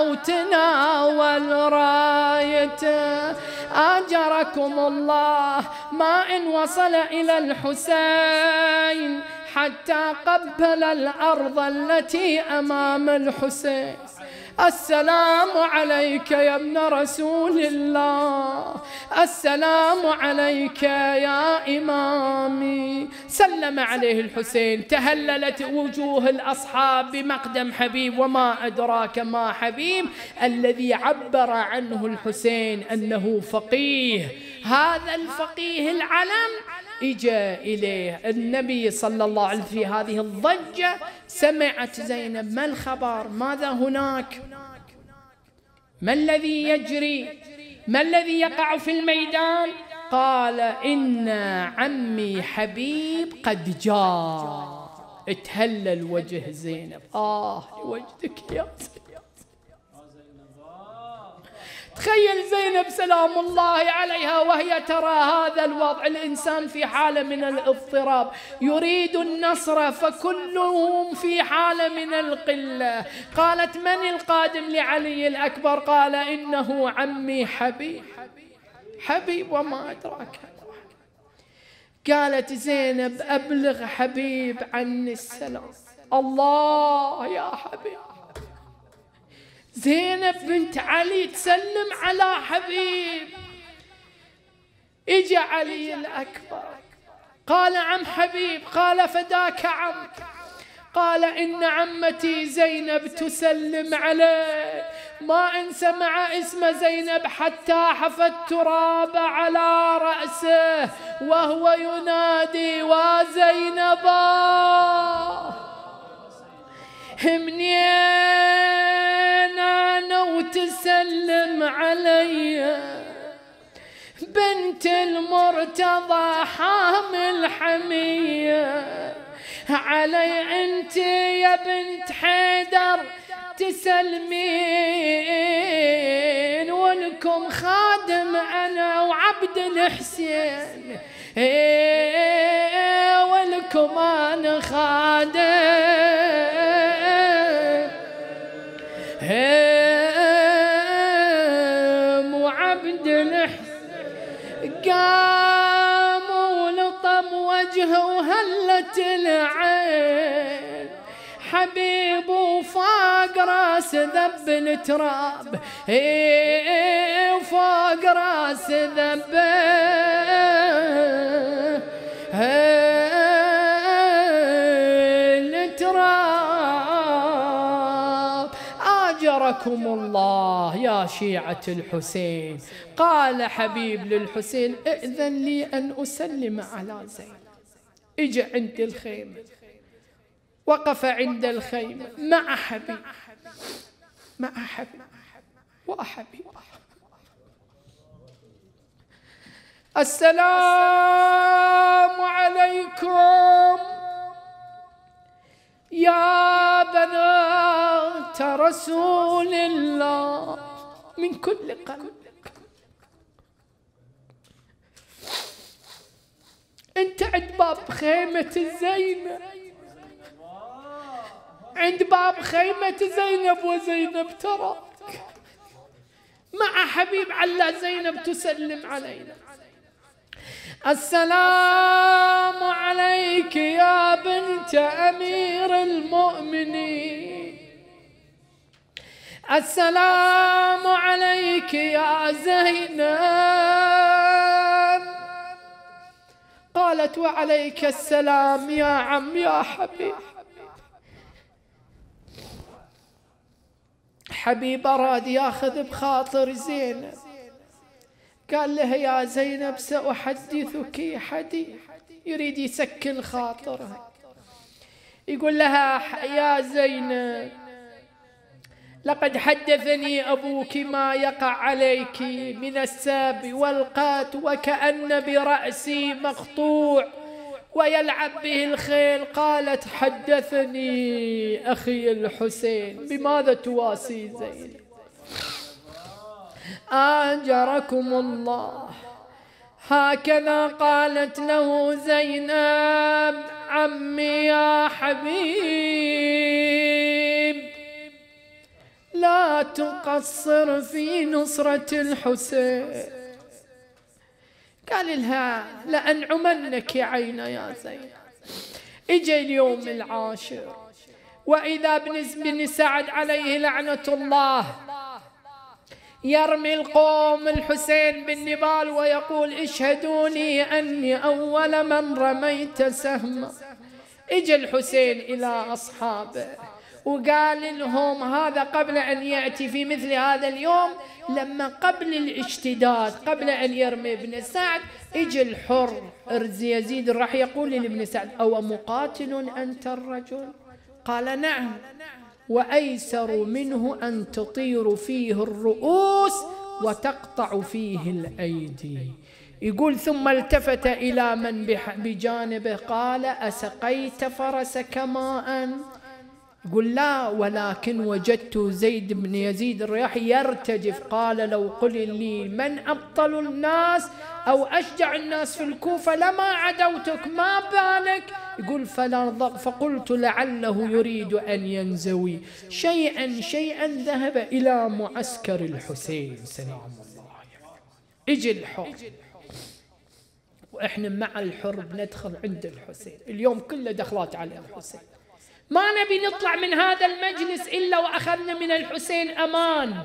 وتناول رايته آجركم الله ما إن وصل إلى الحسين حتى قبل الأرض التي أمام الحسين السلام عليك يا ابن رسول الله السلام عليك يا إمامي سلم عليه الحسين تهللت وجوه الأصحاب بمقدم حبيب وما أدراك ما حبيب الذي عبر عنه الحسين أنه فقيه هذا الفقيه العلم إجا إليه النبي صلى الله عليه في هذه الضجة سمعت زينب ما الخبر ماذا هناك ما الذي يجري ما الذي يقع في الميدان قال إن عمي حبيب قد جاء اتهلل وجه زينب آه وجدك يا زينب تخيل زينب سلام الله عليها وهي ترى هذا الوضع الإنسان في حالة من الاضطراب يريد النصر فكلهم في حالة من القلة قالت من القادم لعلي الأكبر قال إنه عمي حبيب حبيب وما أدراك قالت زينب أبلغ حبيب عني السلام الله يا حبيب زينب بنت علي تسلم على حبيب اجى علي الأكبر قال عم حبيب قال فداك عمك قال إن عمتي زينب تسلم عليك ما إن سمع اسم زينب حتى حفى التراب على رأسه وهو ينادي وزينبا منين وسلم علي بنت المرتضى حامل حمية علي انت يا بنت حيدر تسلمين ولكم خادم انا وعبد الحسين ولكم انا خادم Hey! قام ولطم وجهه وهلت العين حبيب وفاق راس ذب التراب فوق راس ذب رحمكم الله يا شيعة الحسين قال حبيب للحسين ائذن لي أن أسلم على زين اجى عند الخيمة وقف عند الخيمة مع حبيب مع حبيب وحبيب السلام عليكم يا بنات رسول الله من كل قلب انت عند باب خيمة الزينة عند باب خيمة زينب وزينب تراك مع حبيب على زينب تسلم علينا السلام عليك يا بنت أمير المؤمنين السلام عليك يا زينب قالت وعليك السلام يا عم يا حبيب حبيب أراد ياخذ بخاطر زينب قال لها يا زينب سأحدثك حديث يريد يسكن خاطرها يقول لها يا زينب لقد حدثني أبوك ما يقع عليك من الساب والقات وكأن برأسي مقطوع ويلعب به الخيل قالت حدثني أخي الحسين بماذا تواسي زينب آجركم الله هكذا قالت له زينب عمي يا حبيب لا تقصر في نصرة الحسين قال لها لأنعمنك يا يا زينب اجى اليوم العاشر وإذا بن سعد عليه لعنة الله يرمي القوم الحسين بالنبال ويقول اشهدوني أني أول من رميت سهما اجى الحسين إلى أصحابه وقال لهم هذا قبل أن يأتي في مثل هذا اليوم لما قبل الاشتداد قبل أن يرمي ابن سعد اجى الحر يزيد راح يقول لابن سعد أو مقاتل أنت الرجل قال نعم وايسر منه ان تطير فيه الرؤوس وتقطع فيه الايدي يقول ثم التفت الى من بجانبه قال اسقيت فرسك ماء قل لا ولكن وجدت زيد بن يزيد الرياحي يرتجف قال لو قل لي من أبطل الناس أو أشجع الناس في الكوفة لما عدوتك ما بالك يقول فلا فقلت لعله يريد أن ينزوي شيئا شيئا ذهب إلى معسكر الحسين سلام الله اجي الحر واحنا مع الحر بندخل عند الحسين اليوم كله دخلات على الحسين ما نبي نطلع من هذا المجلس إلا وأخذنا من الحسين أمان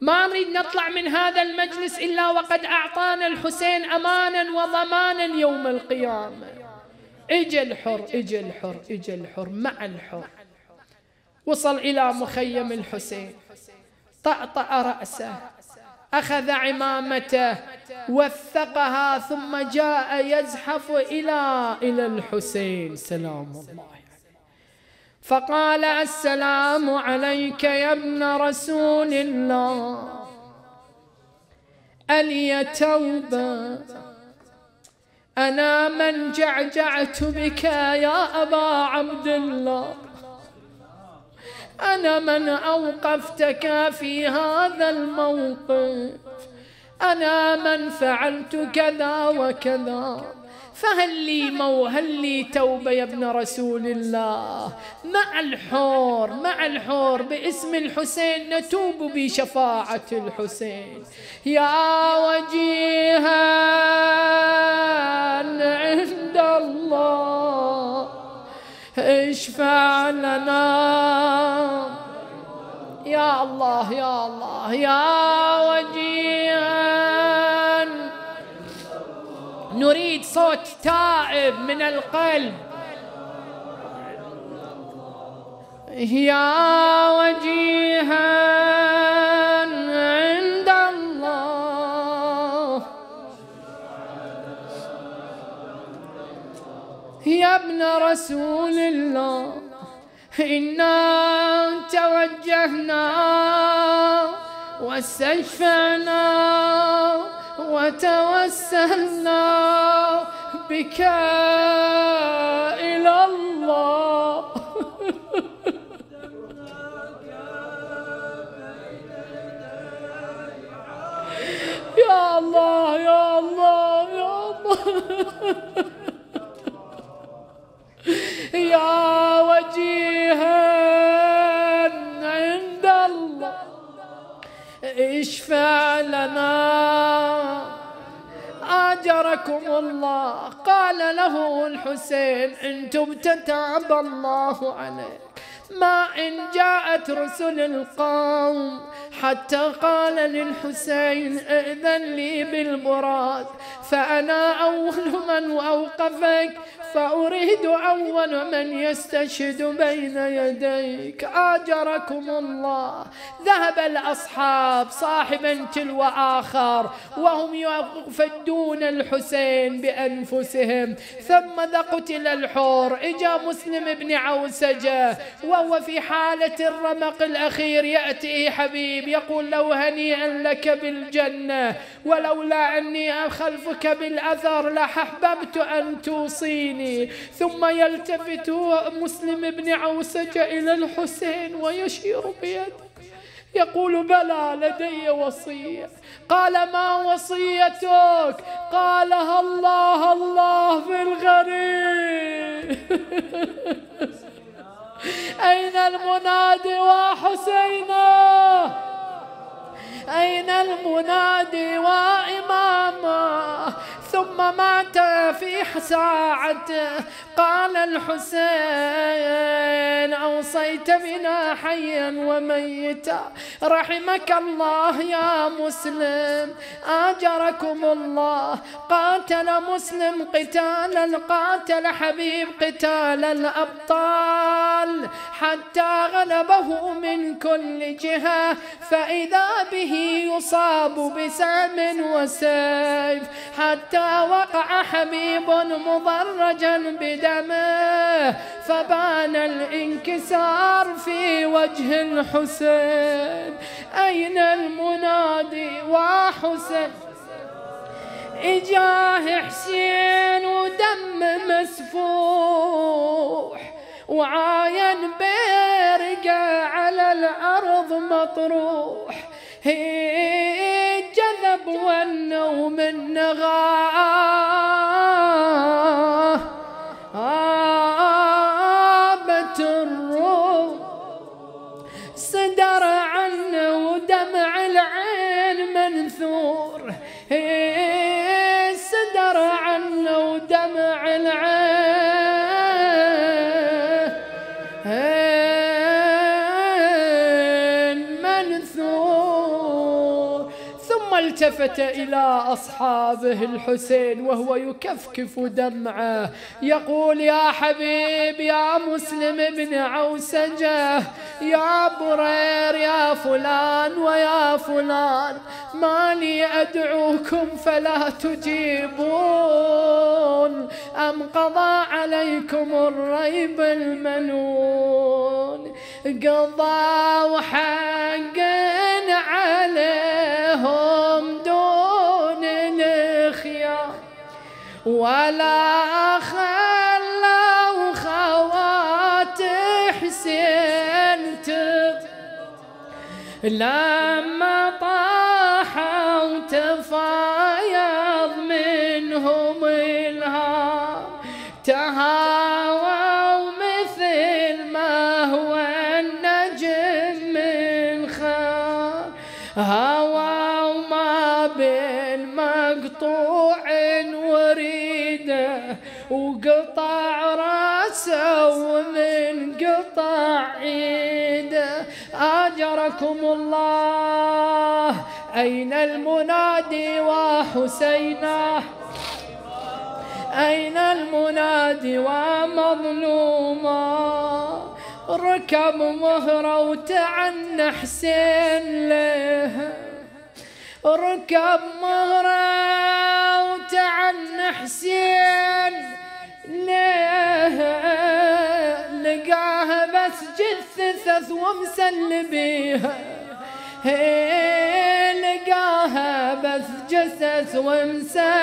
ما نريد نطلع من هذا المجلس إلا وقد أعطانا الحسين أمانا وضمانا يوم القيامة إجا الحر إجا الحر إجا الحر مع الحر وصل إلى مخيم الحسين طأطأ رأسه أخذ عمامته وثقها ثم جاء يزحف إلى إلى الحسين سلام الله فقال السلام عليك يا ابن رسول الله ألي توبة أنا من جعجعت بك يا أبا عبد الله أنا من أوقفتك في هذا الموقف أنا من فعلت كذا وكذا فهل لي مو هل لي توبة يا ابن رسول الله مع الحور مع الحور باسم الحسين نتوب بشفاعة الحسين يا وجيها عند الله اشفع لنا يا الله يا الله يا وجيه نريد صوت تائب من القلب يا وجيها عند الله يا ابن رسول الله إنا توجهنا واستشفعنا وتوسلنا بك إلى الله يا الله يا الله يا الله يا وجيها عند الله اشفع لنا أجركم الله قال له الحسين إن تبت تاب الله عليك ما إن جاءت رسل القوم حتى قال للحسين ائذن لي بالمراد فأنا أول من أوقفك فأريد أول من يستشهد بين يديك آجركم الله ذهب الأصحاب صاحبا تلو آخر وهم يفدون الحسين بأنفسهم ثم ذا قتل الحور إجا مسلم بن عوسجة وهو في حالة الرمق الأخير يأتيه حبيب يقول لو هنيئا لك بالجنة ولولا أني خلفك بالأثر لحببت أن توصيني عيني ثم يلتفت مسلم بن عوسج إلى الحسين ويشير بيده يقول بلى لدي وصية قال ما وصيتك قالها الله الله في الغريب أين المنادي وحسينه أين المنادي وإماما ثم مات في ساعته قال الحسين أوصيت بنا حيا وميتا رحمك الله يا مسلم آجركم الله قاتل مسلم قتال قاتل حبيب قتال الأبطال حتى غلبه من كل جهة فإذا به يصاب بسام وسيف حتى وقع حبيب مضرجا بدمه فبان الانكسار في وجه الحسين أين المنادي وحسين إجاه حسين ودم مسفوح وعاين بيرقة على الأرض مطروح جذب والنوم النغام التفت إلى أصحابه الحسين وهو يكفكف دمعه يقول يا حبيب يا مسلم ابن عوسجة يا برير يا فلان ويا فلان ما لي أدعوكم فلا تجيبون أم قضى عليكم الريب المنون قضى وحق عليهم ولا خلوا خوات حسين لما ومن قطع عيده آجركم الله أين المنادي وحسيناه أين المنادي ومظلوما ركب مهرة وتعنى حسين له ركب مهرة وتعنى حسين له اياها بس جثثت ومسلبيها لقاها بس جثث ومسا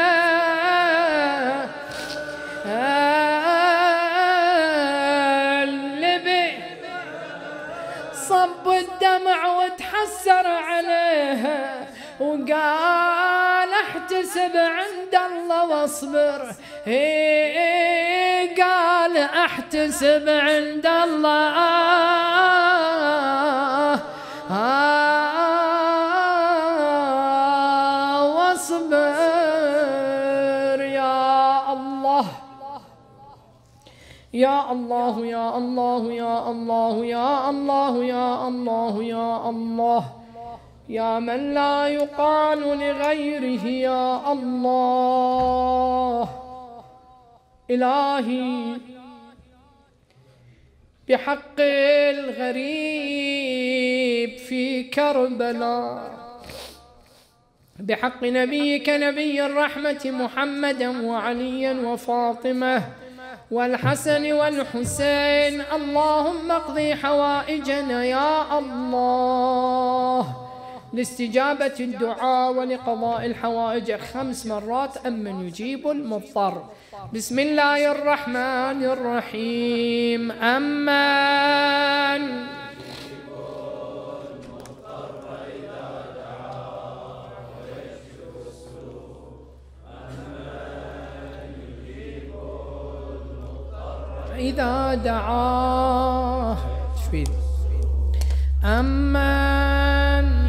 صب الدمع وتحسر عليها وقال احتسب عند الله واصبر إيه، إيه، قال احتسب عند الله آه آه واصبر يا الله يا الله يا الله يا الله يا الله يا الله يا الله, يا الله يا من لا يقال لغيره يا الله إلهي بحق الغريب في كربلاء بحق نبيك نبي الرحمة محمدا وعليا وفاطمة والحسن والحسين اللهم اقضي حوائجنا يا الله لاستجابة الدعاء ولقضاء الحوائج خمس مرات أمن يجيب المضطر بسم الله الرحمن الرحيم أمن إذا دعاه تفيد أمن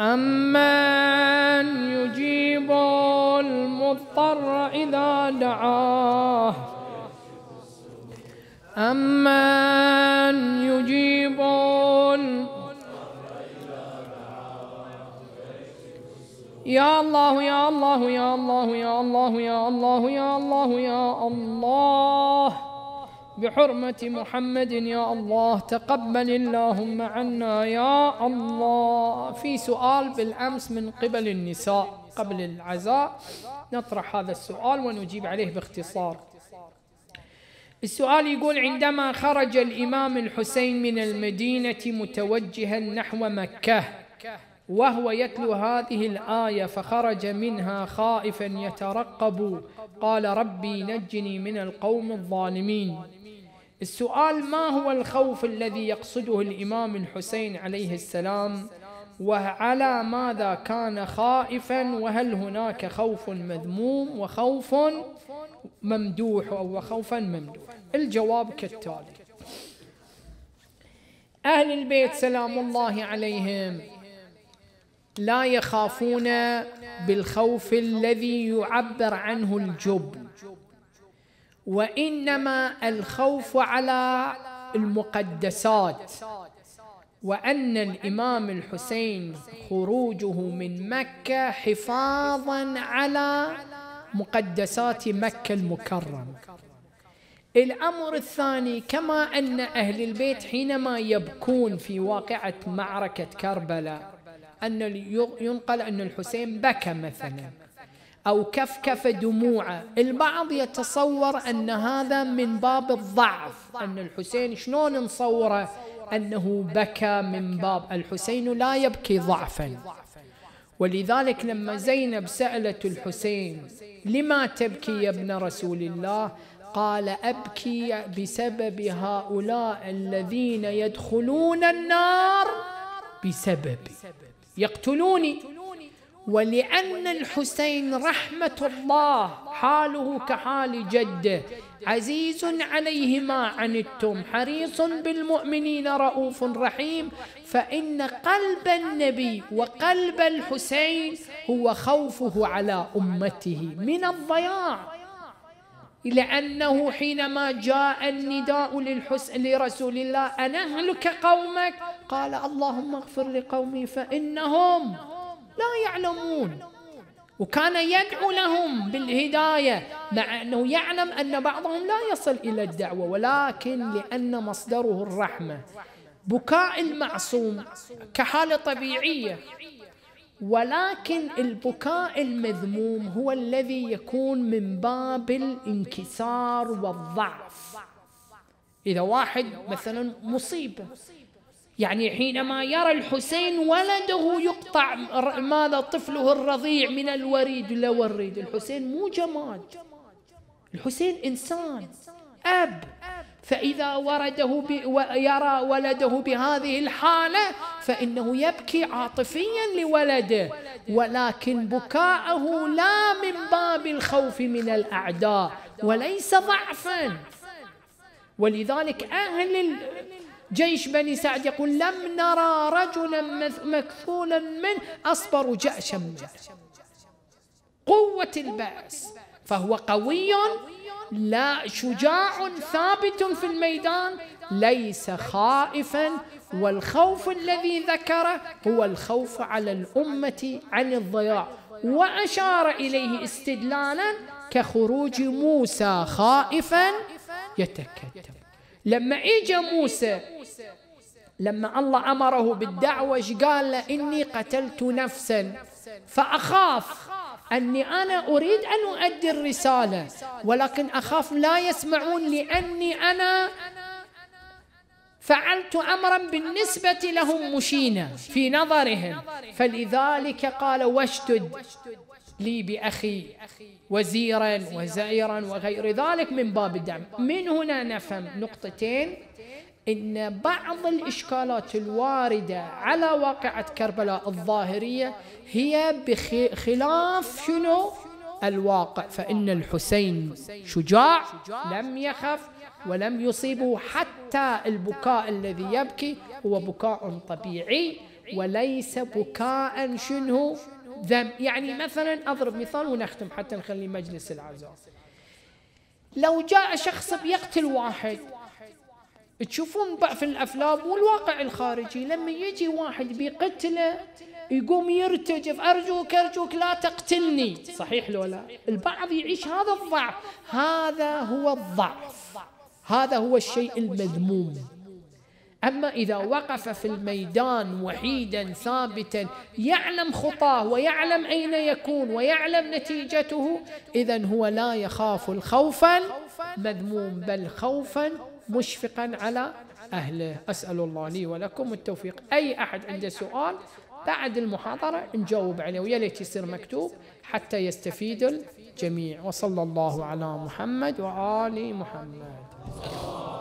أمن يجيب المضطر إذا دعاه أمن يجيب يا الله يا الله يا الله يا الله يا الله يا الله يا الله بحرمة محمد يا الله تقبل اللهم عنا يا الله في سؤال بالأمس من قبل النساء قبل العزاء نطرح هذا السؤال ونجيب عليه باختصار السؤال يقول عندما خرج الإمام الحسين من المدينة متوجها نحو مكة وهو يتلو هذه الآية فخرج منها خائفا يترقب قال ربي نجني من القوم الظالمين السؤال ما هو الخوف الذي يقصده الإمام الحسين عليه السلام وعلى ماذا كان خائفا وهل هناك خوف مذموم وخوف ممدوح أو خوفا ممدوح الجواب كالتالي أهل البيت سلام الله عليهم لا يخافون بالخوف الذي يعبر عنه الجبن وانما الخوف على المقدسات وان الامام الحسين خروجه من مكه حفاظا على مقدسات مكه المكرمه الامر الثاني كما ان اهل البيت حينما يبكون في واقعه معركه كربلاء ان ينقل ان الحسين بكى مثلا أو كفكف دموعه البعض يتصور أن هذا من باب الضعف أن الحسين شلون نصوره أنه بكى من باب الحسين لا يبكي ضعفا ولذلك لما زينب سألت الحسين لما تبكي يا ابن رسول الله قال أبكي بسبب هؤلاء الذين يدخلون النار بسبب يقتلوني ولأن الحسين رحمة الله حاله كحال جده عزيز عليه ما عنتم حريص بالمؤمنين رؤوف رحيم فإن قلب النبي وقلب الحسين هو خوفه على أمته من الضياع لأنه حينما جاء النداء للحسن لرسول الله أن أهلك قومك قال اللهم اغفر لقومي فإنهم لا يعلمون وكان يدعو لهم بالهداية مع أنه يعلم أن بعضهم لا يصل إلى الدعوة ولكن لأن مصدره الرحمة بكاء المعصوم كحالة طبيعية ولكن البكاء المذموم هو الذي يكون من باب الانكسار والضعف إذا واحد مثلا مصيبة يعني حينما يرى الحسين ولده يقطع ماذا طفله الرضيع من الوريد وريد الحسين مو جماد الحسين إنسان أب فإذا ورده يرى ولده بهذه الحالة فإنه يبكي عاطفيا لولده ولكن بكاءه لا من باب الخوف من الأعداء وليس ضعفا ولذلك أهل جيش بني سعد يقول لم نرى رجلا مكفولا منه أصبر جأشا قوة البأس فهو قوي لا شجاع ثابت في الميدان ليس خائفا والخوف الذي ذكره هو الخوف على الأمة عن الضياع وأشار إليه استدلالا كخروج موسى خائفا يتكتم لما إجا موسى لما الله أمره بالدعوة إيش قال له إني قتلت نفسا فأخاف أني أنا أريد أن أؤدي الرسالة ولكن أخاف لا يسمعون لأني أنا فعلت امرا بالنسبه لهم مشينا في نظرهم فلذلك قال واشتد لي باخي وزيرا وزعيرا وغير ذلك من باب الدعم من هنا نفهم نقطتين أن بعض الإشكالات الواردة على واقعة كربلاء الظاهرية هي بخلاف شنو الواقع فإن الحسين شجاع لم يخف ولم يصيبه حتى البكاء الذي يبكي هو بكاء طبيعي وليس بكاء شنو ذنب يعني مثلا أضرب مثال ونختم حتى نخلي مجلس العزاء لو جاء شخص بيقتل واحد تشوفون في الافلام والواقع الخارجي لما يجي واحد بيقتله يقوم يرتجف ارجوك ارجوك لا تقتلني صحيح لو لا البعض يعيش هذا الضعف هذا هو الضعف هذا هو الشيء المذموم اما اذا وقف في الميدان وحيدا ثابتا يعلم خطاه ويعلم اين يكون ويعلم نتيجته اذا هو لا يخاف الخوف مذموم بل خوفا مشفقا على أهله أسأل الله لي ولكم التوفيق أي أحد عنده سؤال بعد المحاضرة نجاوب عليه ويا ليت يصير مكتوب حتى يستفيد الجميع وصلى الله على محمد وآل محمد